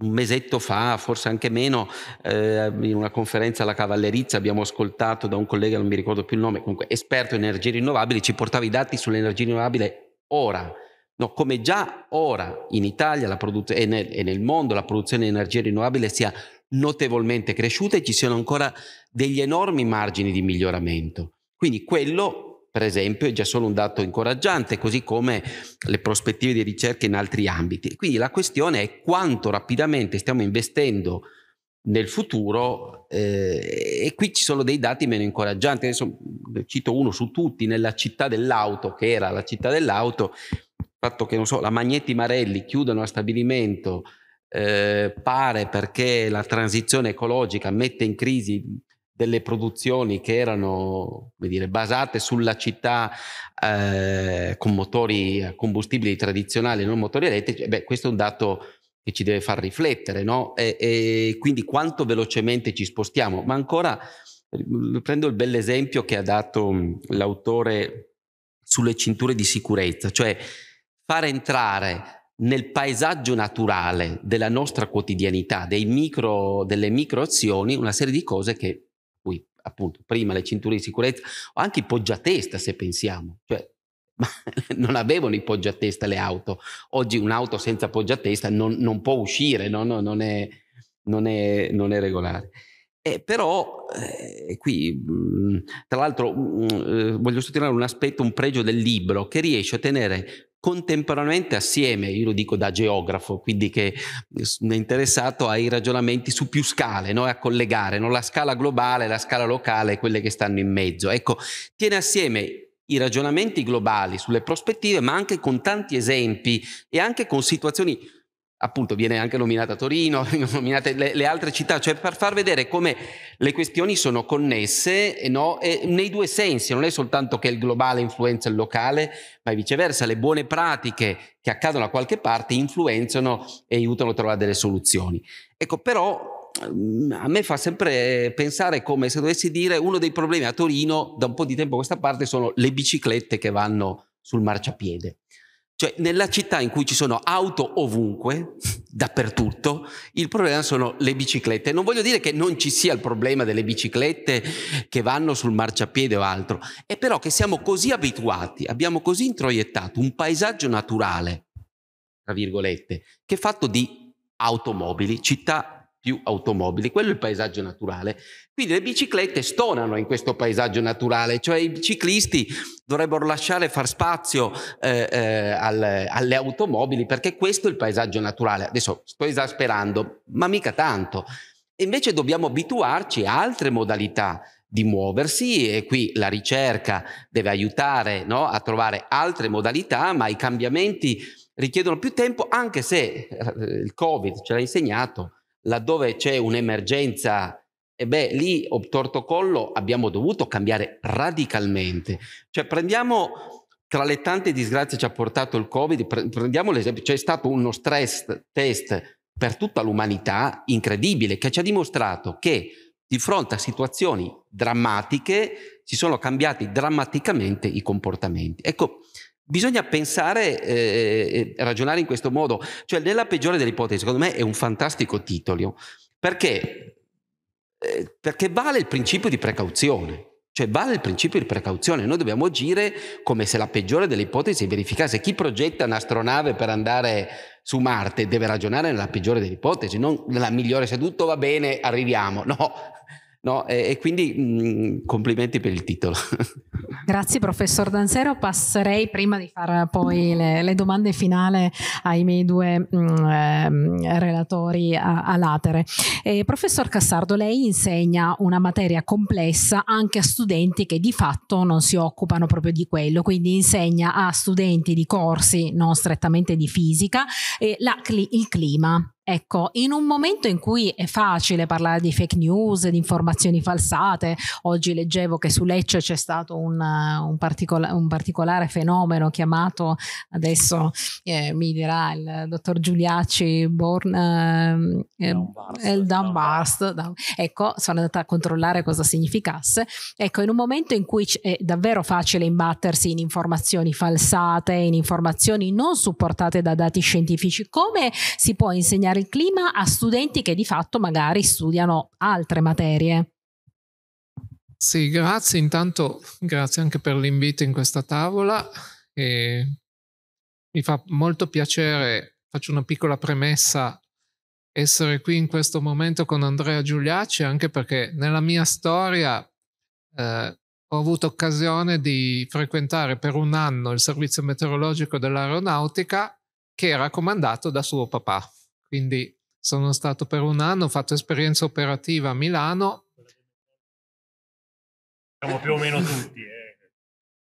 un mesetto fa, forse anche meno, eh, in una conferenza alla Cavallerizza abbiamo ascoltato da un collega, non mi ricordo più il nome, comunque esperto in energie rinnovabili, ci portava i dati sull'energia rinnovabile ora. No, come già ora in Italia produ- e, nel, e nel mondo la produzione di energia rinnovabile sia notevolmente cresciuta e ci siano ancora degli enormi margini di miglioramento. Quindi quello per esempio, è già solo un dato incoraggiante, così come le prospettive di ricerca in altri ambiti. Quindi la questione è quanto rapidamente stiamo investendo nel futuro eh, e qui ci sono dei dati meno incoraggianti. Adesso cito uno su tutti, nella città dell'auto, che era la città dell'auto, il fatto che, non so, la Magnetti Marelli chiudono a stabilimento eh, pare perché la transizione ecologica mette in crisi delle produzioni che erano dire, basate sulla città eh, con motori a combustibili tradizionali e non motori elettrici, eh, beh, questo è un dato che ci deve far riflettere, no? E, e quindi quanto velocemente ci spostiamo. Ma ancora prendo il bell'esempio che ha dato l'autore sulle cinture di sicurezza, cioè far entrare nel paesaggio naturale della nostra quotidianità, micro, delle micro azioni, una serie di cose che appunto prima le cinture di sicurezza, o anche i poggiatesta se pensiamo, cioè [laughs] ma non avevano i poggiatesta le auto, oggi un'auto senza poggiatesta non, non può uscire, no? No, non, è, non, è, non, è, regolare. Eh, però eh, qui, mh, mm, tra l'altro, mh, mm, eh, voglio sottolineare un aspetto, un pregio del libro che riesce a tenere contemporaneamente assieme, io lo dico da geografo, quindi che eh, è interessato ai ragionamenti su più scale, no? a collegare no? la scala globale, la scala locale quelle che stanno in mezzo. Ecco, tiene assieme i ragionamenti globali sulle prospettive, ma anche con tanti esempi e anche con situazioni appunto viene anche nominata Torino, [laughs] nominate le, le, altre città, cioè per far vedere come le questioni sono connesse no? nei due sensi, non è soltanto che il globale influenza il locale, ma viceversa, le buone pratiche che accadono a qualche parte influenzano e aiutano a trovare delle soluzioni. Ecco, però mm, a me fa sempre pensare come se dovessi dire uno dei problemi a Torino da un po' di tempo a questa parte sono le biciclette che vanno sul marciapiede. Cioè, nella città in cui ci sono auto ovunque, dappertutto, il problema sono le biciclette. Non voglio dire che non ci sia il problema delle biciclette che vanno sul marciapiede o altro, è però che siamo così abituati, abbiamo così introiettato un paesaggio naturale, tra virgolette, che è fatto di automobili, città più automobili, quello è il paesaggio naturale, quindi le biciclette stonano in questo paesaggio naturale, cioè i ciclisti dovrebbero lasciare far spazio eh, eh, alle, alle automobili perché questo è il paesaggio naturale. Adesso sto esasperando, ma mica tanto. Invece dobbiamo abituarci a altre modalità di muoversi e qui la ricerca deve aiutare no, a trovare altre modalità, ma i cambiamenti richiedono più tempo anche se eh, il Covid ce l'ha insegnato, laddove c'è un'emergenza e beh, lì, ho torto collo, abbiamo dovuto cambiare radicalmente. Cioè, prendiamo tra le tante disgrazie che ci ha portato il Covid, prendiamo l'esempio, c'è stato uno stress test per tutta l'umanità incredibile che ci ha dimostrato che di fronte a situazioni drammatiche si sono cambiati drammaticamente i comportamenti. Ecco, bisogna pensare eh, e ragionare in questo modo, cioè nella peggiore delle ipotesi, secondo me è un fantastico titolo, perché eh, perché vale il principio di precauzione. Cioè vale il principio di precauzione, noi dobbiamo agire come se la peggiore delle ipotesi verificasse. Chi progetta un'astronave per andare su Marte deve ragionare nella peggiore delle ipotesi, non nella migliore, se tutto va bene arriviamo. No, No, e, e quindi mh, complimenti per il titolo. [laughs] Grazie professor Danzero, passerei prima di fare poi le, le domande finali ai miei due mh, ehm, relatori a, a latere. Eh, professor Cassardo, lei insegna una materia complessa anche a studenti che di fatto non si occupano proprio di quello, quindi insegna a studenti di corsi non strettamente di fisica eh, la, il clima Ecco, in un momento in cui è facile parlare di fake news, di informazioni falsate, oggi leggevo che su Lecce c'è stato un, eh, un, particola, un particolare fenomeno chiamato, adesso eh, mi dirà il dottor Giuliacci Born, eh, downburst, ehm, eh, il downburst, downburst. Ecco, sono andata a controllare cosa significasse. Ecco, in un momento in cui è davvero facile imbattersi in informazioni falsate, in informazioni non supportate da dati scientifici, come si può insegnare cambiare il clima a studenti che di fatto magari studiano altre materie. Sì, grazie. Intanto grazie anche per l'invito in questa tavola. E mi fa molto piacere, faccio una piccola premessa, essere qui in questo momento con Andrea Giuliacci, anche perché nella mia storia eh, ho avuto occasione di frequentare per un anno il servizio meteorologico dell'aeronautica che era comandato da suo papà. Quindi sono stato per un anno, ho fatto esperienza operativa a Milano. Siamo più o meno tutti. Eh.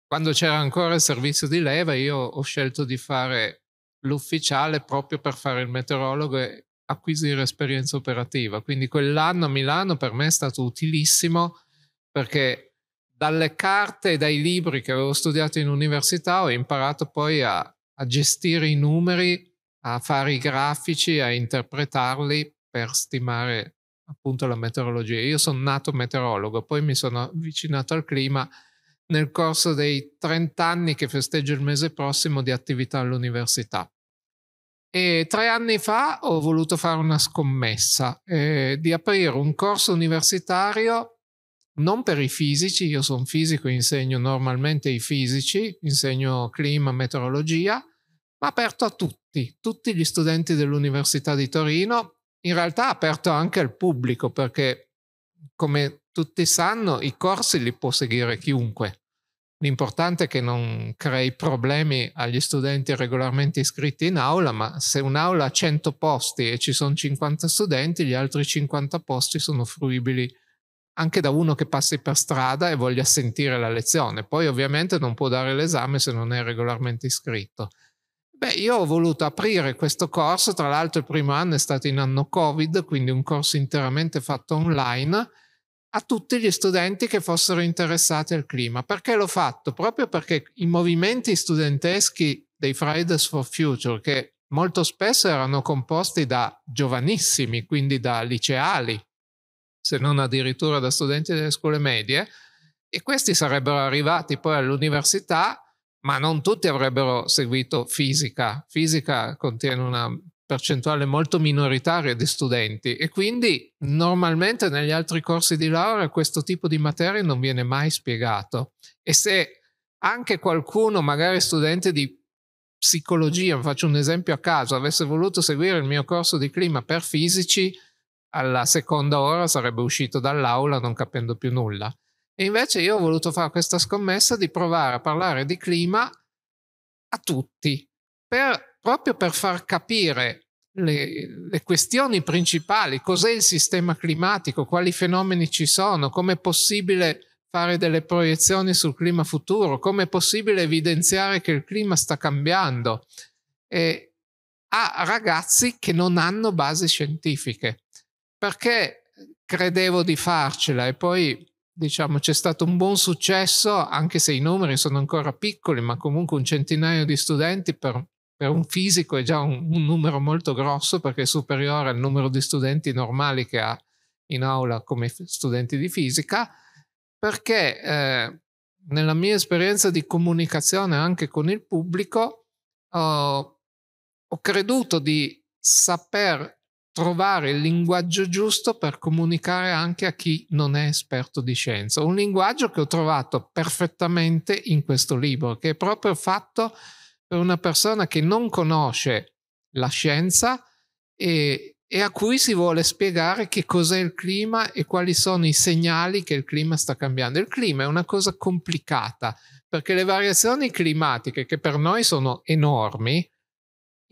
Quando c'era ancora il servizio di leva, io ho scelto di fare l'ufficiale proprio per fare il meteorologo e acquisire esperienza operativa. Quindi quell'anno a Milano per me è stato utilissimo perché dalle carte e dai libri che avevo studiato in università ho imparato poi a, a gestire i numeri a fare i grafici, a interpretarli per stimare appunto la meteorologia. Io sono nato meteorologo, poi mi sono avvicinato al clima nel corso dei 30 anni che festeggio il mese prossimo di attività all'università. E tre anni fa ho voluto fare una scommessa eh, di aprire un corso universitario non per i fisici, io sono fisico, e insegno normalmente i fisici, insegno clima, meteorologia, ma aperto a tutti tutti, tutti gli studenti dell'Università di Torino, in realtà aperto anche al pubblico perché, come tutti sanno, i corsi li può seguire chiunque. L'importante è che non crei problemi agli studenti regolarmente iscritti in aula, ma se un'aula ha 100 posti e ci sono 50 studenti, gli altri 50 posti sono fruibili anche da uno che passi per strada e voglia sentire la lezione. Poi ovviamente non può dare l'esame se non è regolarmente iscritto. Beh, io ho voluto aprire questo corso, tra l'altro il primo anno è stato in anno Covid, quindi un corso interamente fatto online, a tutti gli studenti che fossero interessati al clima. Perché l'ho fatto? Proprio perché i movimenti studenteschi dei Fridays for Future, che molto spesso erano composti da giovanissimi, quindi da liceali, se non addirittura da studenti delle scuole medie, e questi sarebbero arrivati poi all'università ma non tutti avrebbero seguito fisica. Fisica contiene una percentuale molto minoritaria di studenti e quindi normalmente negli altri corsi di laurea questo tipo di materia non viene mai spiegato e se anche qualcuno, magari studente di psicologia, faccio un esempio a caso, avesse voluto seguire il mio corso di clima per fisici, alla seconda ora sarebbe uscito dall'aula non capendo più nulla. E invece io ho voluto fare questa scommessa di provare a parlare di clima a tutti, per, proprio per far capire le, le questioni principali, cos'è il sistema climatico, quali fenomeni ci sono, come è possibile fare delle proiezioni sul clima futuro, come è possibile evidenziare che il clima sta cambiando eh, a ragazzi che non hanno basi scientifiche. Perché credevo di farcela e poi diciamo c'è stato un buon successo anche se i numeri sono ancora piccoli ma comunque un centinaio di studenti per, per un fisico è già un, un, numero molto grosso perché è superiore al numero di studenti normali che ha in aula come f- studenti di fisica perché eh, nella mia esperienza di comunicazione anche con il pubblico eh, ho creduto di saper trovare il linguaggio giusto per comunicare anche a chi non è esperto di scienza. Un linguaggio che ho trovato perfettamente in questo libro, che è proprio fatto per una persona che non conosce la scienza e, e a cui si vuole spiegare che cos'è il clima e quali sono i segnali che il clima sta cambiando. Il clima è una cosa complicata perché le variazioni climatiche, che per noi sono enormi,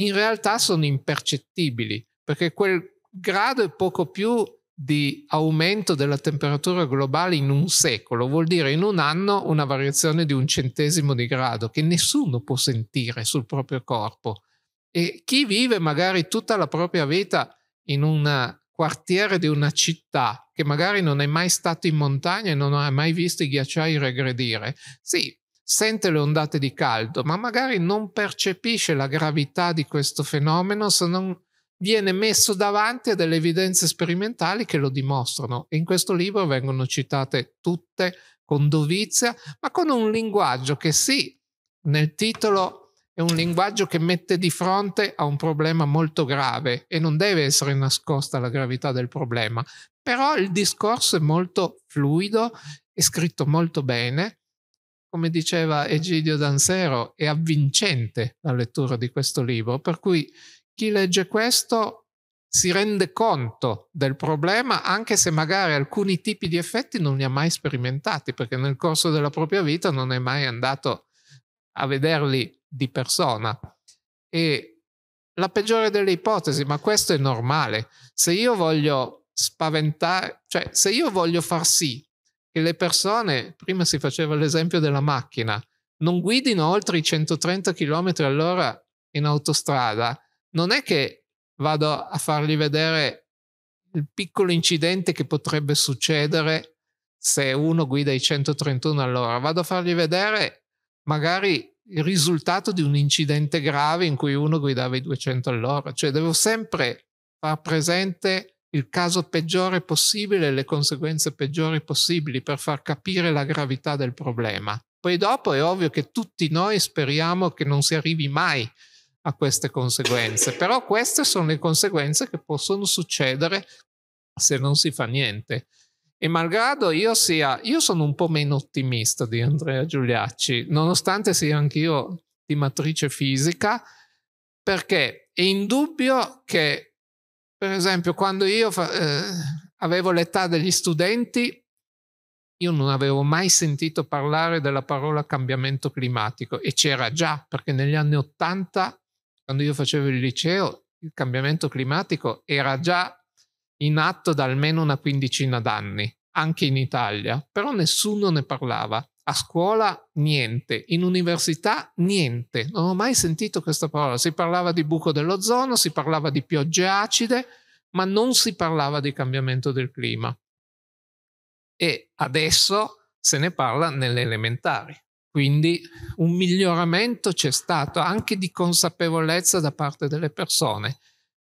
in realtà sono impercettibili perché quel grado e poco più di aumento della temperatura globale in un secolo vuol dire in un anno una variazione di un centesimo di grado che nessuno può sentire sul proprio corpo. E chi vive magari tutta la propria vita in un quartiere di una città che magari non è mai stato in montagna e non ha mai visto i ghiacciai regredire, sì, sente le ondate di caldo, ma magari non percepisce la gravità di questo fenomeno se non viene messo davanti a delle evidenze sperimentali che lo dimostrano. In questo libro vengono citate tutte con dovizia, ma con un linguaggio che sì, nel titolo è un linguaggio che mette di fronte a un problema molto grave e non deve essere nascosta la gravità del problema, però il discorso è molto fluido, è scritto molto bene, come diceva Egidio Dansero, è avvincente la lettura di questo libro, per cui chi legge questo si rende conto del problema, anche se magari alcuni tipi di effetti non li ha mai sperimentati, perché nel corso della propria vita non è mai andato a vederli di persona. E la peggiore delle ipotesi, ma questo è normale. Se io voglio spaventare, cioè se io voglio far sì che le persone, prima si faceva l'esempio della macchina, non guidino oltre i 130 km all'ora in autostrada, non è che vado a fargli vedere il piccolo incidente che potrebbe succedere se uno guida i 131 all'ora, vado a fargli vedere magari il risultato di un incidente grave in cui uno guidava i 200 all'ora, cioè devo sempre far presente il caso peggiore possibile e le conseguenze peggiori possibili per far capire la gravità del problema. Poi dopo è ovvio che tutti noi speriamo che non si arrivi mai a queste conseguenze. Però queste sono le conseguenze che possono succedere se non si fa niente. E malgrado io sia, io sono un po' meno ottimista di Andrea Giuliacci, nonostante sia anch'io di matrice fisica, perché è indubbio che, per esempio, quando io eh, avevo l'età degli studenti, io non avevo mai sentito parlare della parola cambiamento climatico e c'era già, perché negli anni Ottanta quando io facevo il liceo, il cambiamento climatico era già in atto da almeno una quindicina d'anni, anche in Italia, però nessuno ne parlava. A scuola niente, in università niente, non ho mai sentito questa parola. Si parlava di buco dell'ozono, si parlava di piogge acide, ma non si parlava di cambiamento del clima. E adesso se ne parla nelle elementari. Quindi un miglioramento c'è stato anche di consapevolezza da parte delle persone,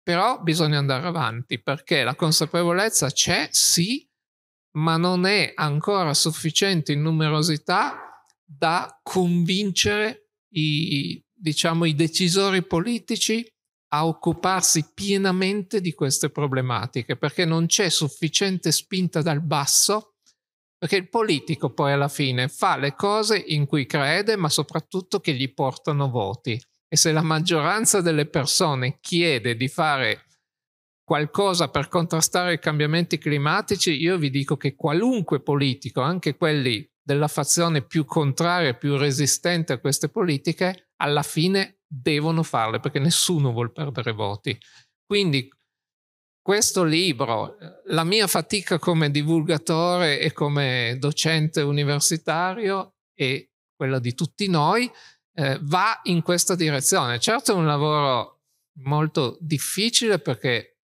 però bisogna andare avanti perché la consapevolezza c'è, sì, ma non è ancora sufficiente in numerosità da convincere i, diciamo, i decisori politici a occuparsi pienamente di queste problematiche, perché non c'è sufficiente spinta dal basso perché il politico poi alla fine fa le cose in cui crede, ma soprattutto che gli portano voti. E se la maggioranza delle persone chiede di fare qualcosa per contrastare i cambiamenti climatici, io vi dico che qualunque politico, anche quelli della fazione più contraria, più resistente a queste politiche, alla fine devono farle perché nessuno vuole perdere voti. Quindi questo libro, la mia fatica come divulgatore e come docente universitario e quella di tutti noi, eh, va in questa direzione. Certo è un lavoro molto difficile perché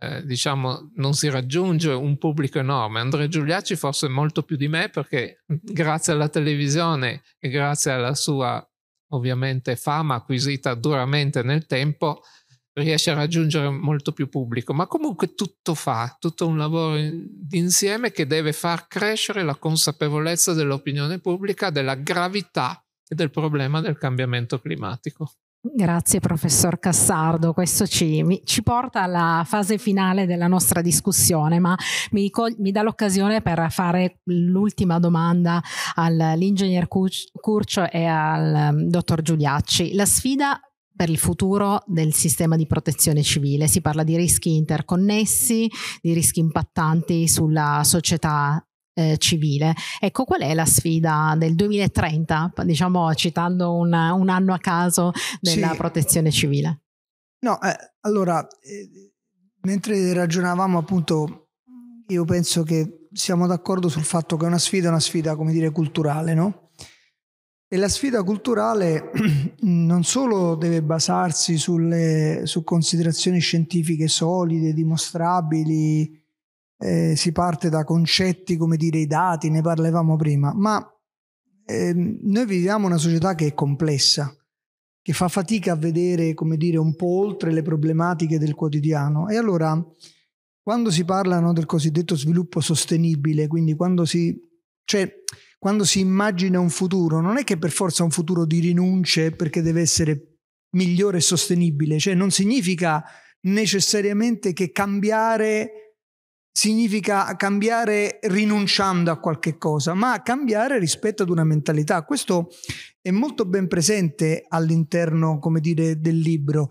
eh, diciamo non si raggiunge un pubblico enorme. Andrea Giuliacci forse molto più di me perché grazie alla televisione e grazie alla sua ovviamente fama acquisita duramente nel tempo, riesce a raggiungere molto più pubblico, ma comunque tutto fa, tutto un lavoro d'insieme che deve far crescere la consapevolezza dell'opinione pubblica della gravità e del problema del cambiamento climatico. Grazie professor Cassardo, questo ci, mi, ci, porta alla fase finale della nostra discussione, ma mi, mi dà l'occasione per fare l'ultima domanda all'ingegner Curcio e al um, dottor Giuliacci. La sfida per il futuro del sistema di protezione civile. Si parla di rischi interconnessi, di rischi impattanti sulla società eh, civile. Ecco, qual è la sfida del 2030, diciamo citando un, un anno a caso della sì. protezione civile? No, eh, allora, eh, mentre ragionavamo appunto, io penso che siamo d'accordo sul fatto che una sfida, è una sfida, come dire, culturale, no? E la sfida culturale [clears throat] non solo deve basarsi sulle, su considerazioni scientifiche solide, dimostrabili, eh, si parte da concetti come dire i dati, ne parlavamo prima, ma eh, noi viviamo una società che è complessa, che fa fatica a vedere come dire un po' oltre le problematiche del quotidiano. E allora quando si parlano del cosiddetto sviluppo sostenibile, quindi quando si... Cioè, quando si immagina un futuro, non è che per forza un futuro di rinunce perché deve essere migliore e sostenibile, cioè non significa necessariamente che cambiare significa cambiare rinunciando a qualche cosa, ma cambiare rispetto ad una mentalità. Questo è molto ben presente all'interno, come dire, del libro.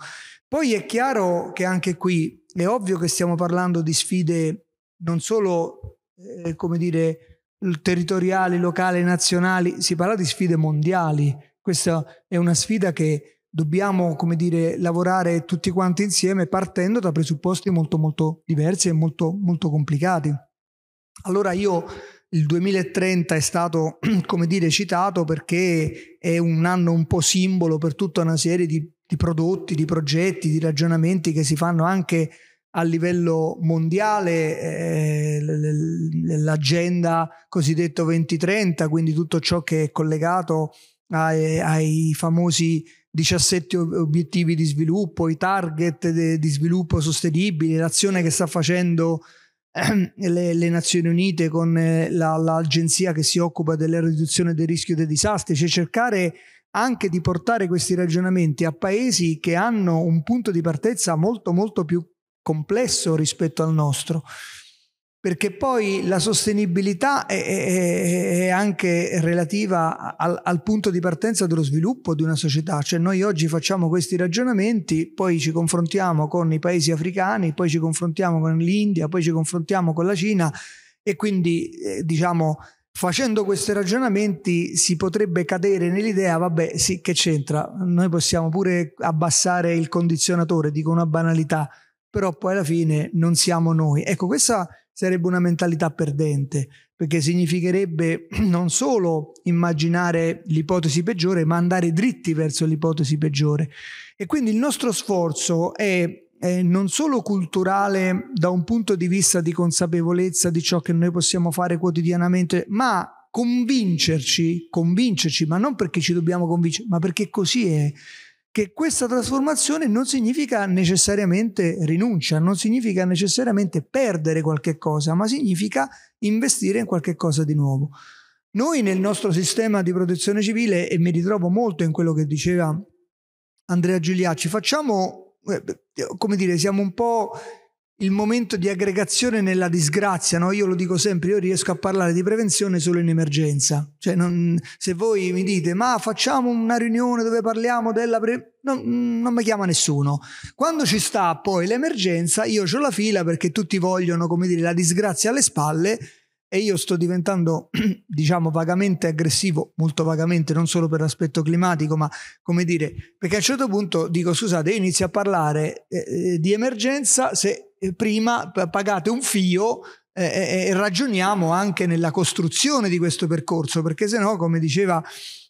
Poi è chiaro che anche qui è ovvio che stiamo parlando di sfide non solo, eh, come dire, territoriali, locali, nazionali, si parla di sfide mondiali. Questa è una sfida che dobbiamo, come dire, lavorare tutti quanti insieme partendo da presupposti molto molto diversi e molto molto complicati. Allora io il 2030 è stato, [clears throat] come dire, citato perché è un anno un po' simbolo per tutta una serie di, di prodotti, di progetti, di ragionamenti che si fanno anche a livello mondiale eh, l'agenda cosiddetto 2030, quindi tutto ciò che è collegato ai, eh, ai famosi 17 obiettivi di sviluppo, i target de, di sviluppo sostenibile, l'azione che sta facendo ehm, le, le, Nazioni Unite con eh, la, l'agenzia che si occupa della riduzione del rischio dei disastri, cioè cercare anche di portare questi ragionamenti a paesi che hanno un punto di partenza molto molto più complesso rispetto al nostro, perché poi la sostenibilità è, è, è anche relativa al, al, punto di partenza dello sviluppo di una società, cioè noi oggi facciamo questi ragionamenti, poi ci confrontiamo con i paesi africani, poi ci confrontiamo con l'India, poi ci confrontiamo con la Cina e quindi eh, diciamo facendo questi ragionamenti si potrebbe cadere nell'idea, vabbè sì che c'entra, noi possiamo pure abbassare il condizionatore, dico una banalità, però poi alla fine non siamo noi. Ecco, questa sarebbe una mentalità perdente, perché significherebbe [clears throat] non solo immaginare l'ipotesi peggiore, ma andare dritti verso l'ipotesi peggiore. E quindi il nostro sforzo è, è non solo culturale da un punto di vista di consapevolezza di ciò che noi possiamo fare quotidianamente, ma convincerci, convincerci, ma non perché ci dobbiamo convincere, ma perché così è che questa trasformazione non significa necessariamente rinuncia, non significa necessariamente perdere qualche cosa, ma significa investire in qualche cosa di nuovo. Noi nel nostro sistema di protezione civile, e mi ritrovo molto in quello che diceva Andrea Giuliacci, facciamo, eh, come dire, siamo un po' il momento di aggregazione nella disgrazia, no? io lo dico sempre, io riesco a parlare di prevenzione solo in emergenza, cioè non, se voi mi dite ma facciamo una riunione dove parliamo della prevenzione, non, mi chiama nessuno, quando ci sta poi l'emergenza io ho la fila perché tutti vogliono come dire la disgrazia alle spalle e io sto diventando, [clears throat] diciamo, vagamente aggressivo, molto vagamente, non solo per l'aspetto climatico, ma come dire, perché a un certo punto dico, scusate, io inizio a parlare eh, eh di emergenza se eh, prima pagate un fio eh, eh, e ragioniamo anche nella costruzione di questo percorso, perché se no, come diceva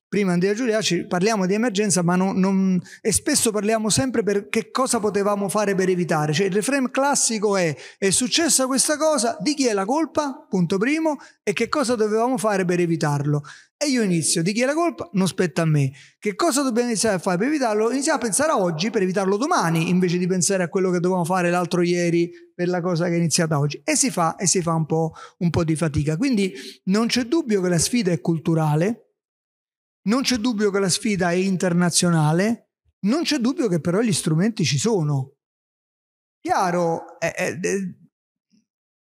prima Andrea Giulia ci parliamo di emergenza, ma non, non, e spesso parliamo sempre per che cosa potevamo fare per evitare. Cioè il reframe classico è è successa questa cosa, di chi è la colpa? Punto primo, e che cosa dovevamo fare per evitarlo? E io inizio, di chi è la colpa? Non spetta a me. Che cosa dobbiamo iniziare a fare per evitarlo? Iniziamo a pensare a oggi per evitarlo domani, invece di pensare a quello che dovevamo fare l'altro ieri per la cosa che è iniziata oggi. E si fa, e si fa un po', un po' di fatica. Quindi non c'è dubbio che la sfida è culturale, non c'è dubbio che la sfida è internazionale, non c'è dubbio che però gli strumenti ci sono. Chiaro, è, è, è,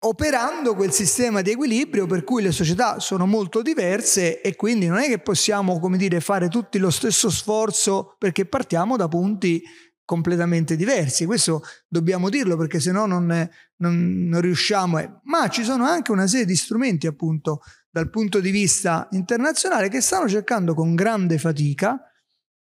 operando quel sistema di equilibrio per cui le società sono molto diverse e quindi non è che possiamo, come dire, fare tutti lo stesso sforzo perché partiamo da punti completamente diversi. Questo dobbiamo dirlo perché se no non, non, non riusciamo. Eh, ma ci sono anche una serie di strumenti appunto dal punto di vista internazionale che stanno cercando con grande fatica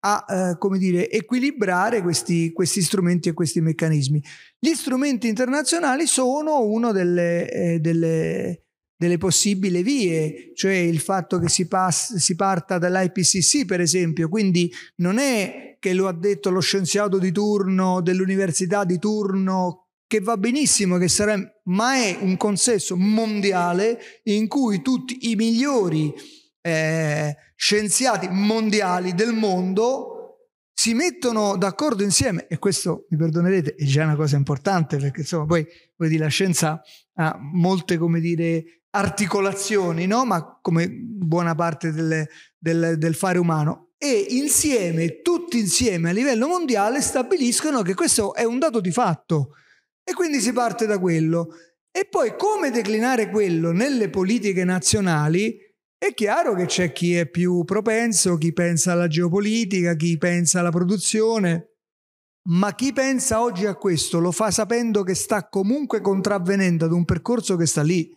a eh, come dire, equilibrare questi, questi, strumenti e questi meccanismi. Gli strumenti internazionali sono una delle, eh, delle, delle, possibili vie, cioè il fatto che si, pass- si parta dall'IPCC per esempio, quindi non è che lo ha detto lo scienziato di turno dell'università di turno che va benissimo, che sarà, ma è un consesso mondiale in cui tutti i migliori eh, scienziati mondiali del mondo si mettono d'accordo insieme e questo mi perdonerete è già una cosa importante perché insomma poi dire, la scienza ha molte come dire articolazioni no ma come buona parte del, del, del fare umano e insieme tutti insieme a livello mondiale stabiliscono che questo è un dato di fatto e quindi si parte da quello. E poi come declinare quello nelle politiche nazionali? È chiaro che c'è chi è più propenso, chi pensa alla geopolitica, chi pensa alla produzione, ma chi pensa oggi a questo lo fa sapendo che sta comunque contravvenendo ad un percorso che sta lì.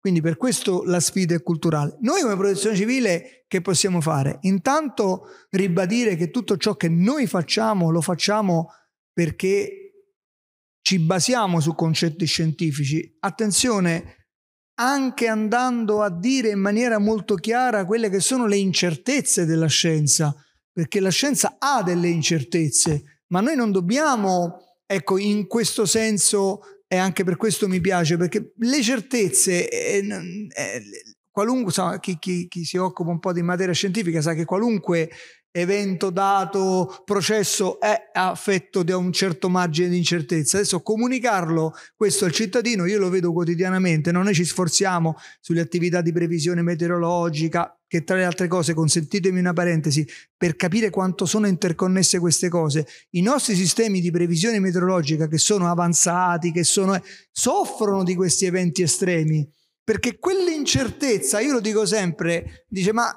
Quindi per questo la sfida è culturale. Noi come protezione civile che possiamo fare? Intanto ribadire che tutto ciò che noi facciamo lo facciamo perché ci basiamo su concetti scientifici, attenzione, anche andando a dire in maniera molto chiara quelle che sono le incertezze della scienza, perché la scienza ha delle incertezze, ma noi non dobbiamo, ecco, in questo senso, e anche per questo mi piace, perché le certezze, eh, eh, qualunque, so, chi, chi, chi, si occupa un po' di materia scientifica sa che qualunque evento dato, processo è affetto da un certo margine di incertezza. Adesso comunicarlo questo al cittadino, io lo vedo quotidianamente, no? noi ci sforziamo sulle attività di previsione meteorologica, che tra le altre cose, consentitemi una parentesi, per capire quanto sono interconnesse queste cose, i nostri sistemi di previsione meteorologica che sono avanzati, che sono, eh, soffrono di questi eventi estremi, perché quell'incertezza, io lo dico sempre, dice ma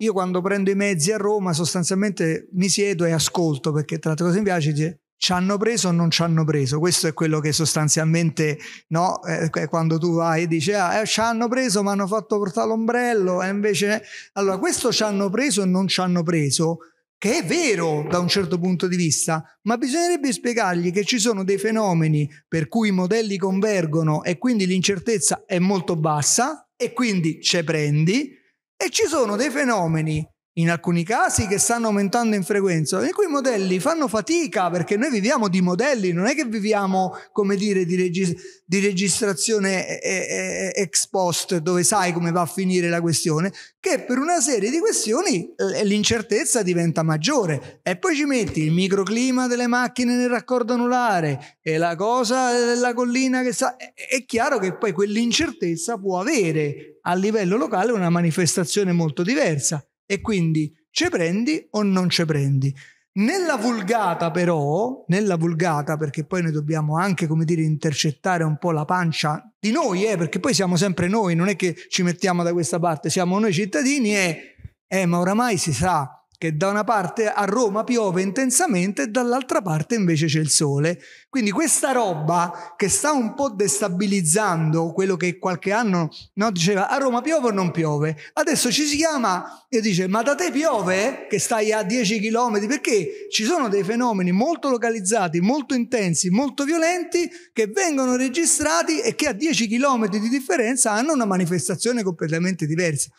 io quando prendo i mezzi a Roma sostanzialmente mi siedo e ascolto perché tra le cose mi piace dice ci hanno preso o non ci hanno preso, questo è quello che sostanzialmente no, eh, quando tu vai e dici ah, eh, ci hanno preso ma hanno fatto portare l'ombrello e invece allora questo ci hanno preso e non ci hanno preso che è vero da un certo punto di vista, ma bisognerebbe spiegargli che ci sono dei fenomeni per cui i modelli convergono e quindi l'incertezza è molto bassa e quindi ce prendi e ci sono dei fenomeni in alcuni casi che stanno aumentando in frequenza, e quei modelli fanno fatica perché noi viviamo di modelli, non è che viviamo, come dire, di, regis- di registrazione e- eh, e- eh, eh, ex post dove sai come va a finire la questione, che per una serie di questioni l'incertezza diventa maggiore e poi ci metti il microclima delle macchine nel raccordo anulare e la cosa della collina che sa, è chiaro che poi quell'incertezza può avere a livello locale una manifestazione molto diversa. E quindi ce prendi o non ce prendi. Nella vulgata però, nella vulgata perché poi noi dobbiamo anche, come dire, intercettare un po' la pancia di noi, eh, perché poi siamo sempre noi, non è che ci mettiamo da questa parte, siamo noi cittadini e eh, ma oramai si sa, che da una parte a Roma piove intensamente e dall'altra parte invece c'è il sole. Quindi questa roba che sta un po' destabilizzando quello che qualche anno no, diceva a Roma piove o non piove, adesso ci si chiama e dice ma da te piove che stai a 10 km perché ci sono dei fenomeni molto localizzati, molto intensi, molto violenti che vengono registrati e che a 10 km di differenza hanno una manifestazione completamente diversa.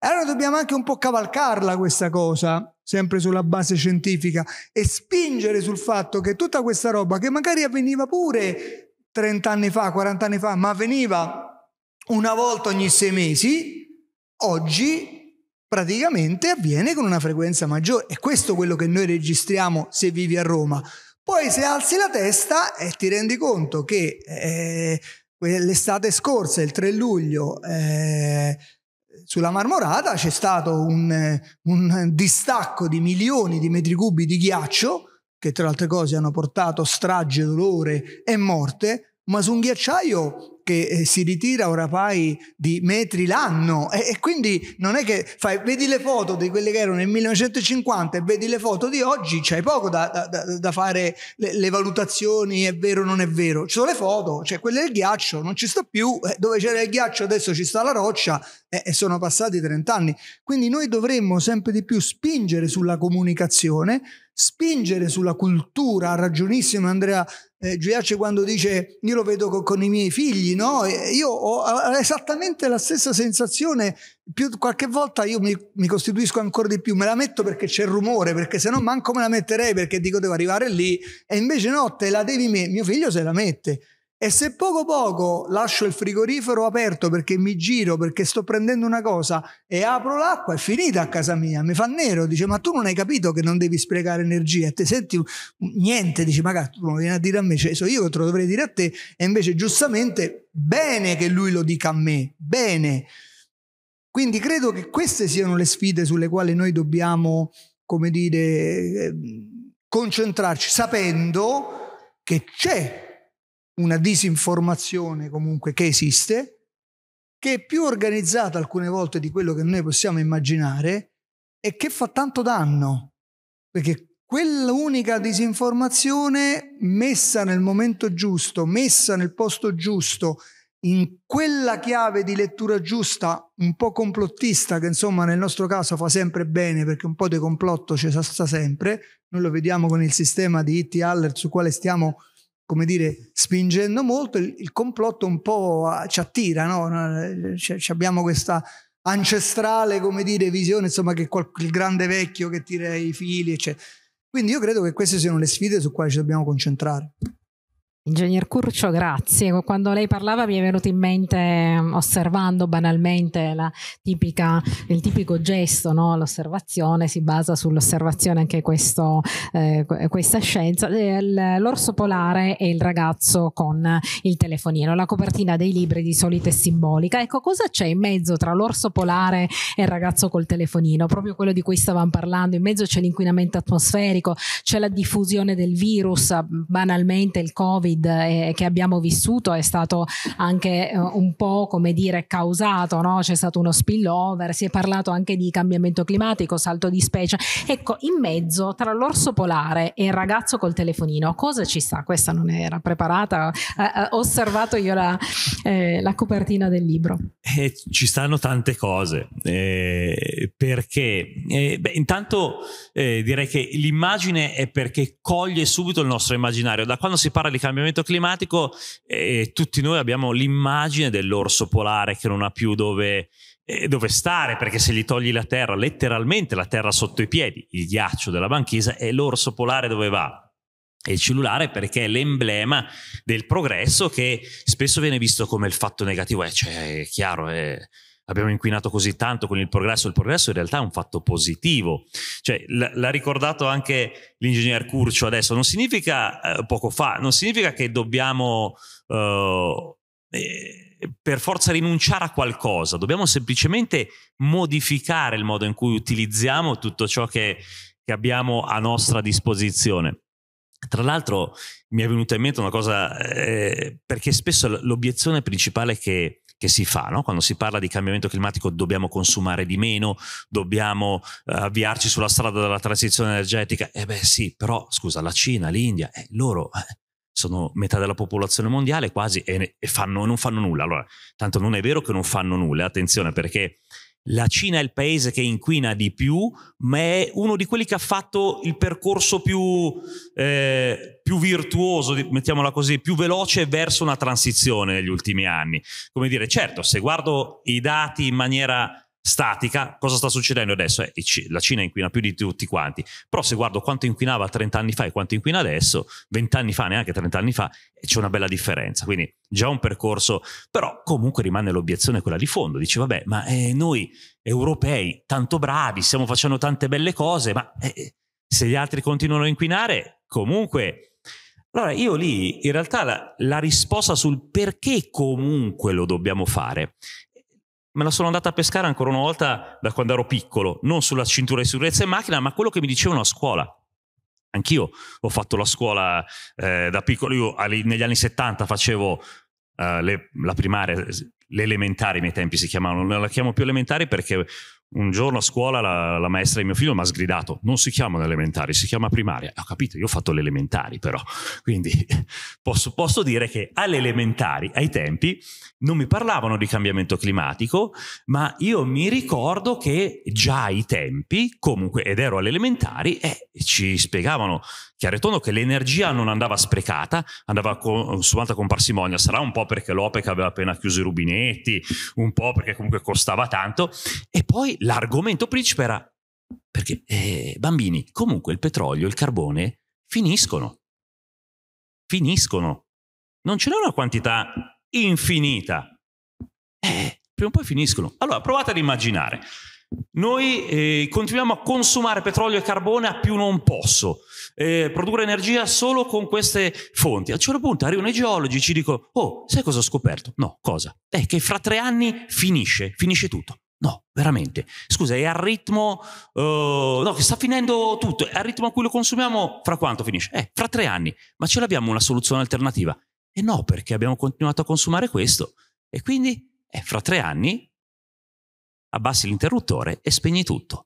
Allora dobbiamo anche un po' cavalcarla questa cosa, sempre sulla base scientifica, e spingere sul fatto che tutta questa roba, che magari avveniva pure 30 anni fa, 40 anni fa, ma avveniva una volta ogni sei mesi, oggi praticamente avviene con una frequenza maggiore. E questo è quello che noi registriamo se vivi a Roma. Poi se alzi la testa e eh, ti rendi conto che eh, l'estate scorsa, il 3 luglio, eh, sulla Marmorata c'è stato un, un distacco di milioni di metri cubi di ghiaccio, che tra le altre cose hanno portato strage, dolore e morte, ma su un ghiacciaio che eh, si ritira oramai di metri l'anno e, e, quindi non è che fai, vedi le foto di quelle che erano nel 1950 e vedi le foto di oggi, c'hai poco da, da, da fare le, le, valutazioni, è vero o non è vero, ci sono le foto, c'è cioè quelle del ghiaccio, non ci sta più, eh, dove c'era il ghiaccio adesso ci sta la roccia e, eh, e sono passati 30 anni, quindi noi dovremmo sempre di più spingere sulla comunicazione, spingere sulla cultura, ha ragionissimo Andrea eh, Giudice quando dice io lo vedo con, con i miei figli, no? Io ho esattamente la stessa sensazione, più, qualche volta io mi, mi, costituisco ancora di più, me la metto perché c'è il rumore, perché se no manco me la metterei perché dico devo arrivare lì e invece no, te la devi me, mio figlio se la mette. E se poco poco lascio il frigorifero aperto perché mi giro, perché sto prendendo una cosa e apro l'acqua, è finita a casa mia, mi fa nero, dice ma tu non hai capito che non devi sprecare energia, te senti niente, dice ma cazzo, tu non vieni a dire a me, cioè, so io te lo dovrei dire a te e invece giustamente bene che lui lo dica a me, bene. Quindi credo che queste siano le sfide sulle quali noi dobbiamo, come dire, ehm, concentrarci sapendo che c'è una disinformazione comunque che esiste, che è più organizzata alcune volte di quello che noi possiamo immaginare e che fa tanto danno, perché quell'unica disinformazione messa nel momento giusto, messa nel posto giusto, in quella chiave di lettura giusta, un po' complottista, che insomma nel nostro caso fa sempre bene perché un po' di complotto ci sta sempre, noi lo vediamo con il sistema di IT Alert su quale stiamo come dire, spingendo molto, il, il complotto un po' ci attira, no? C- abbiamo questa ancestrale, come dire, visione, insomma, che qual- il grande vecchio che tira i fili, eccetera. Quindi io credo che queste siano le sfide su quali ci dobbiamo concentrare. Ingegner Curcio, grazie. Quando lei parlava mi è venuto in mente, osservando banalmente tipica, il tipico gesto, no? l'osservazione, si basa sull'osservazione anche questo, eh, questa scienza, eh, l'orso polare e il ragazzo con il telefonino, la copertina dei libri di solito è simbolica. Ecco, cosa c'è in mezzo tra l'orso polare e il ragazzo col telefonino? Proprio quello di cui stavamo parlando, in mezzo c'è l'inquinamento atmosferico, c'è la diffusione del virus, banalmente il Covid, Covid eh, che abbiamo vissuto è stato anche eh, un po' come dire causato, no? c'è stato uno spillover, si è parlato anche di cambiamento climatico, salto di specie. Ecco, in mezzo tra l'orso polare e il ragazzo col telefonino, cosa ci sta? Questa non era preparata, eh, eh osservato io la, eh, la copertina del libro. Eh, ci stanno tante cose, perché beh, intanto direi che l'immagine è perché coglie subito il nostro immaginario. Da quando si parla di cambiamento cambiamento climatico eh, tutti noi abbiamo l'immagine dell'orso polare che non ha più dove, eh, dove stare, perché se gli togli la terra, letteralmente la terra sotto i piedi, il ghiaccio della banchisa, è l'orso polare dove va? E il cellulare perché è l'emblema del progresso che spesso viene visto come il fatto negativo, eh, cioè è chiaro, è, abbiamo inquinato così tanto con il progresso, il progresso in realtà è un fatto positivo. Cioè, l- l'ha ricordato anche l'ingegner Curcio adesso, non significa eh, poco fa, non significa che dobbiamo eh, eh, per forza rinunciare a qualcosa, dobbiamo semplicemente modificare il modo in cui utilizziamo tutto ciò che, che abbiamo a nostra disposizione. Tra l'altro mi è venuta in mente una cosa, eh, perché spesso l'obiezione principale che che si fa. No? Quando si parla di cambiamento climatico dobbiamo consumare di meno, dobbiamo eh, avviarci sulla strada della transizione energetica. Eh beh sì, però scusa, la Cina, l'India, eh, loro eh, sono metà della popolazione mondiale quasi e, fanno, non fanno nulla. Allora, tanto non è vero che non fanno nulla, attenzione perché la Cina è il paese che inquina di più, ma è uno di quelli che ha fatto il percorso più, eh, più virtuoso, mettiamola così, più veloce verso una transizione negli ultimi anni. Come dire, certo, se guardo i dati in maniera statica, cosa sta succedendo adesso? Eh, la Cina inquina più di tutti quanti, però se guardo quanto inquinava 30 anni fa e quanto inquina adesso, 20 anni fa, neanche 30 anni fa, eh, c'è una bella differenza, quindi già un percorso, però comunque rimane l'obiezione quella di fondo, dice vabbè, ma eh, noi europei, tanto bravi, stiamo facendo tante belle cose, ma eh, eh se gli altri continuano a inquinare, comunque... Allora io lì in realtà la, la risposta sul perché comunque lo dobbiamo fare me la sono andata a pescare ancora una volta da quando ero piccolo, non sulla cintura di sicurezza in macchina, ma quello che mi dicevano a scuola. Anch'io ho fatto la scuola eh, da piccolo, io negli anni 70 facevo eh, le, la primaria, le elementari i miei tempi si chiamavano, non la chiamo più elementari perché un giorno a scuola la, la maestra di mio figlio mi ha sgridato, non si chiamano elementari, si chiama primaria. Ho capito, io ho fatto le però, quindi [laughs] posso, posso dire che alle elementari, ai tempi, non mi parlavano di cambiamento climatico, ma io mi ricordo che già ai tempi, comunque, ed ero alle elementari, eh, ci spiegavano chiaro e tondo che l'energia non andava sprecata, andava consumata con parsimonia. Sarà un po' perché l'OPEC aveva appena chiuso i rubinetti, un po' perché comunque costava tanto. E poi l'argomento principe era perché, eh, bambini, comunque il petrolio, il carbone finiscono. Finiscono. Non ce n'è una quantità infinita. Eh, prima o poi finiscono. Allora provate ad immaginare noi eh, continuiamo a consumare petrolio e carbone a più non posso, eh, produrre energia solo con queste fonti. A un certo punto arrivano i geologi e ci dicono, oh, sai cosa ho scoperto? No, cosa? È che fra tre anni finisce, finisce tutto. No, veramente. Scusa, è al ritmo... Uh, no, che sta finendo tutto. È al ritmo a cui lo consumiamo, fra quanto finisce? Eh, fra tre anni. Ma ce l'abbiamo una soluzione alternativa? E no, perché abbiamo continuato a consumare questo. E quindi, eh, fra tre anni abbassi l'interruttore e spegni tutto.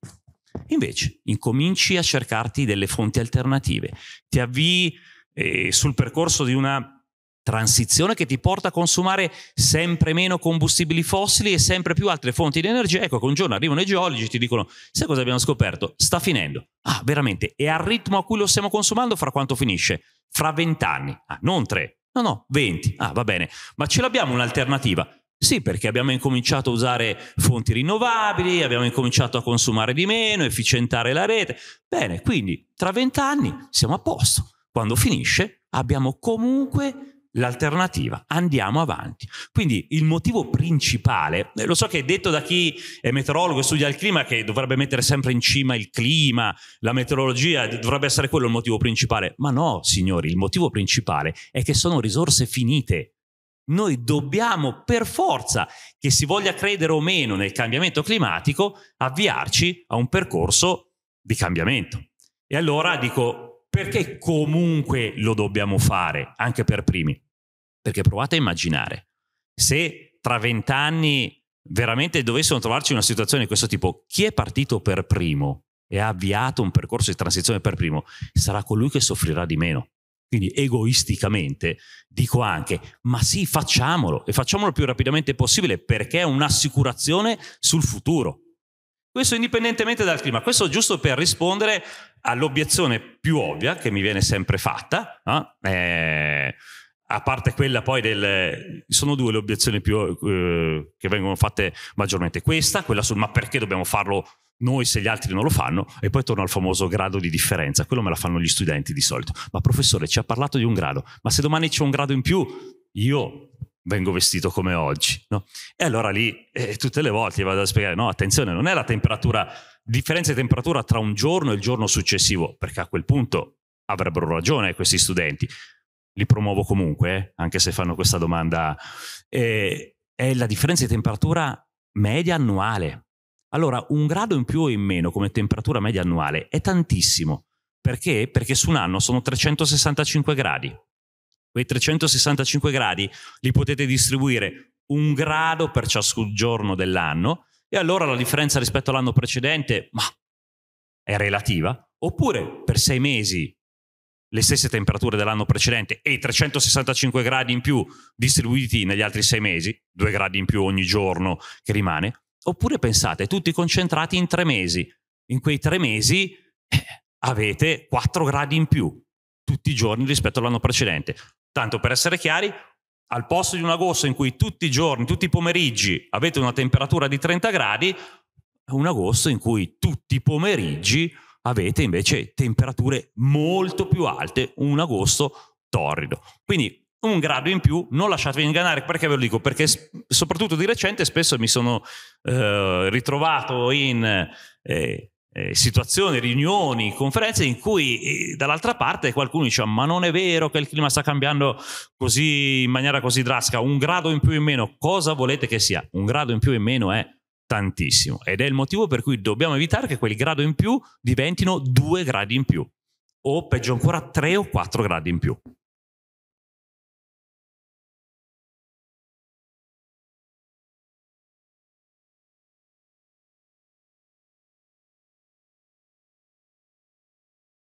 Invece, incominci a cercarti delle fonti alternative, ti avvii eh, sul percorso di una transizione che ti porta a consumare sempre meno combustibili fossili e sempre più altre fonti di energia. Ecco che un giorno arrivano i geologi e ti dicono: Sai cosa abbiamo scoperto? Sta finendo. Ah, veramente? E al ritmo a cui lo stiamo consumando, fra quanto finisce? Fra vent'anni. Ah, non tre. No, no, venti. Ah, va bene. Ma ce l'abbiamo un'alternativa. Sì, perché abbiamo incominciato a usare fonti rinnovabili, abbiamo incominciato a consumare di meno, efficientare la rete. Bene, quindi tra vent'anni siamo a posto. Quando finisce abbiamo comunque l'alternativa, andiamo avanti. Quindi il motivo principale, eh, lo so che è detto da chi è meteorologo e studia il clima, che dovrebbe mettere sempre in cima il clima, la meteorologia, dovrebbe essere quello il motivo principale. Ma no, signori, il motivo principale è che sono risorse finite noi dobbiamo per forza, che si voglia credere o meno nel cambiamento climatico, avviarci a un percorso di cambiamento. E allora dico, perché comunque lo dobbiamo fare, anche per primi? Perché provate a immaginare, se tra vent'anni veramente dovessimo trovarci in una situazione di questo tipo, chi è partito per primo e ha avviato un percorso di transizione per primo sarà colui che soffrirà di meno. Quindi egoisticamente dico anche, ma sì, facciamolo e facciamolo il più rapidamente possibile perché è un'assicurazione sul futuro. Questo indipendentemente dal clima, questo giusto per rispondere all'obiezione più ovvia che mi viene sempre fatta, eh, a parte quella poi del... sono due le obiezioni più, eh, che vengono fatte maggiormente, questa, quella sul ma perché dobbiamo farlo noi se gli altri non lo fanno e poi torno al famoso grado di differenza, quello me la fanno gli studenti di solito. Ma professore ci ha parlato di un grado, ma se domani c'è un grado in più, io vengo vestito come oggi. No? E allora lì eh, tutte le volte vado a spiegare, no, attenzione, non è la temperatura, differenza di temperatura tra un giorno e il giorno successivo, perché a quel punto avrebbero ragione questi studenti. Li promuovo comunque, eh, anche se fanno questa domanda. Eh, è la differenza di temperatura media annuale allora, un grado in più o in meno come temperatura media annuale è tantissimo. Perché? Perché su un anno sono 365 gradi. Quei 365 gradi li potete distribuire un grado per ciascun giorno dell'anno e allora la differenza rispetto all'anno precedente ma, è relativa. Oppure per sei mesi le stesse temperature dell'anno precedente e i 365 gradi in più distribuiti negli altri sei mesi, due gradi in più ogni giorno che rimane, Oppure pensate, tutti concentrati in tre mesi. In quei tre mesi eh, avete 4 gradi in più tutti i giorni rispetto all'anno precedente. Tanto per essere chiari, al posto di un agosto in cui tutti i giorni, tutti i pomeriggi avete una temperatura di 30 gradi, è un agosto in cui tutti i pomeriggi avete invece temperature molto più alte, un agosto torrido. Quindi un grado in più, non lasciatevi ingannare, perché ve lo dico? Perché soprattutto di recente spesso mi sono eh, ritrovato in eh, eh situazioni, riunioni, conferenze in cui eh, dall'altra parte qualcuno dice ma non è vero che il clima sta cambiando così, in maniera così drastica, un grado in più in meno, cosa volete che sia? Un grado in più in meno è tantissimo ed è il motivo per cui dobbiamo evitare che quel grado in più diventino due gradi in più o peggio ancora tre o quattro gradi in più.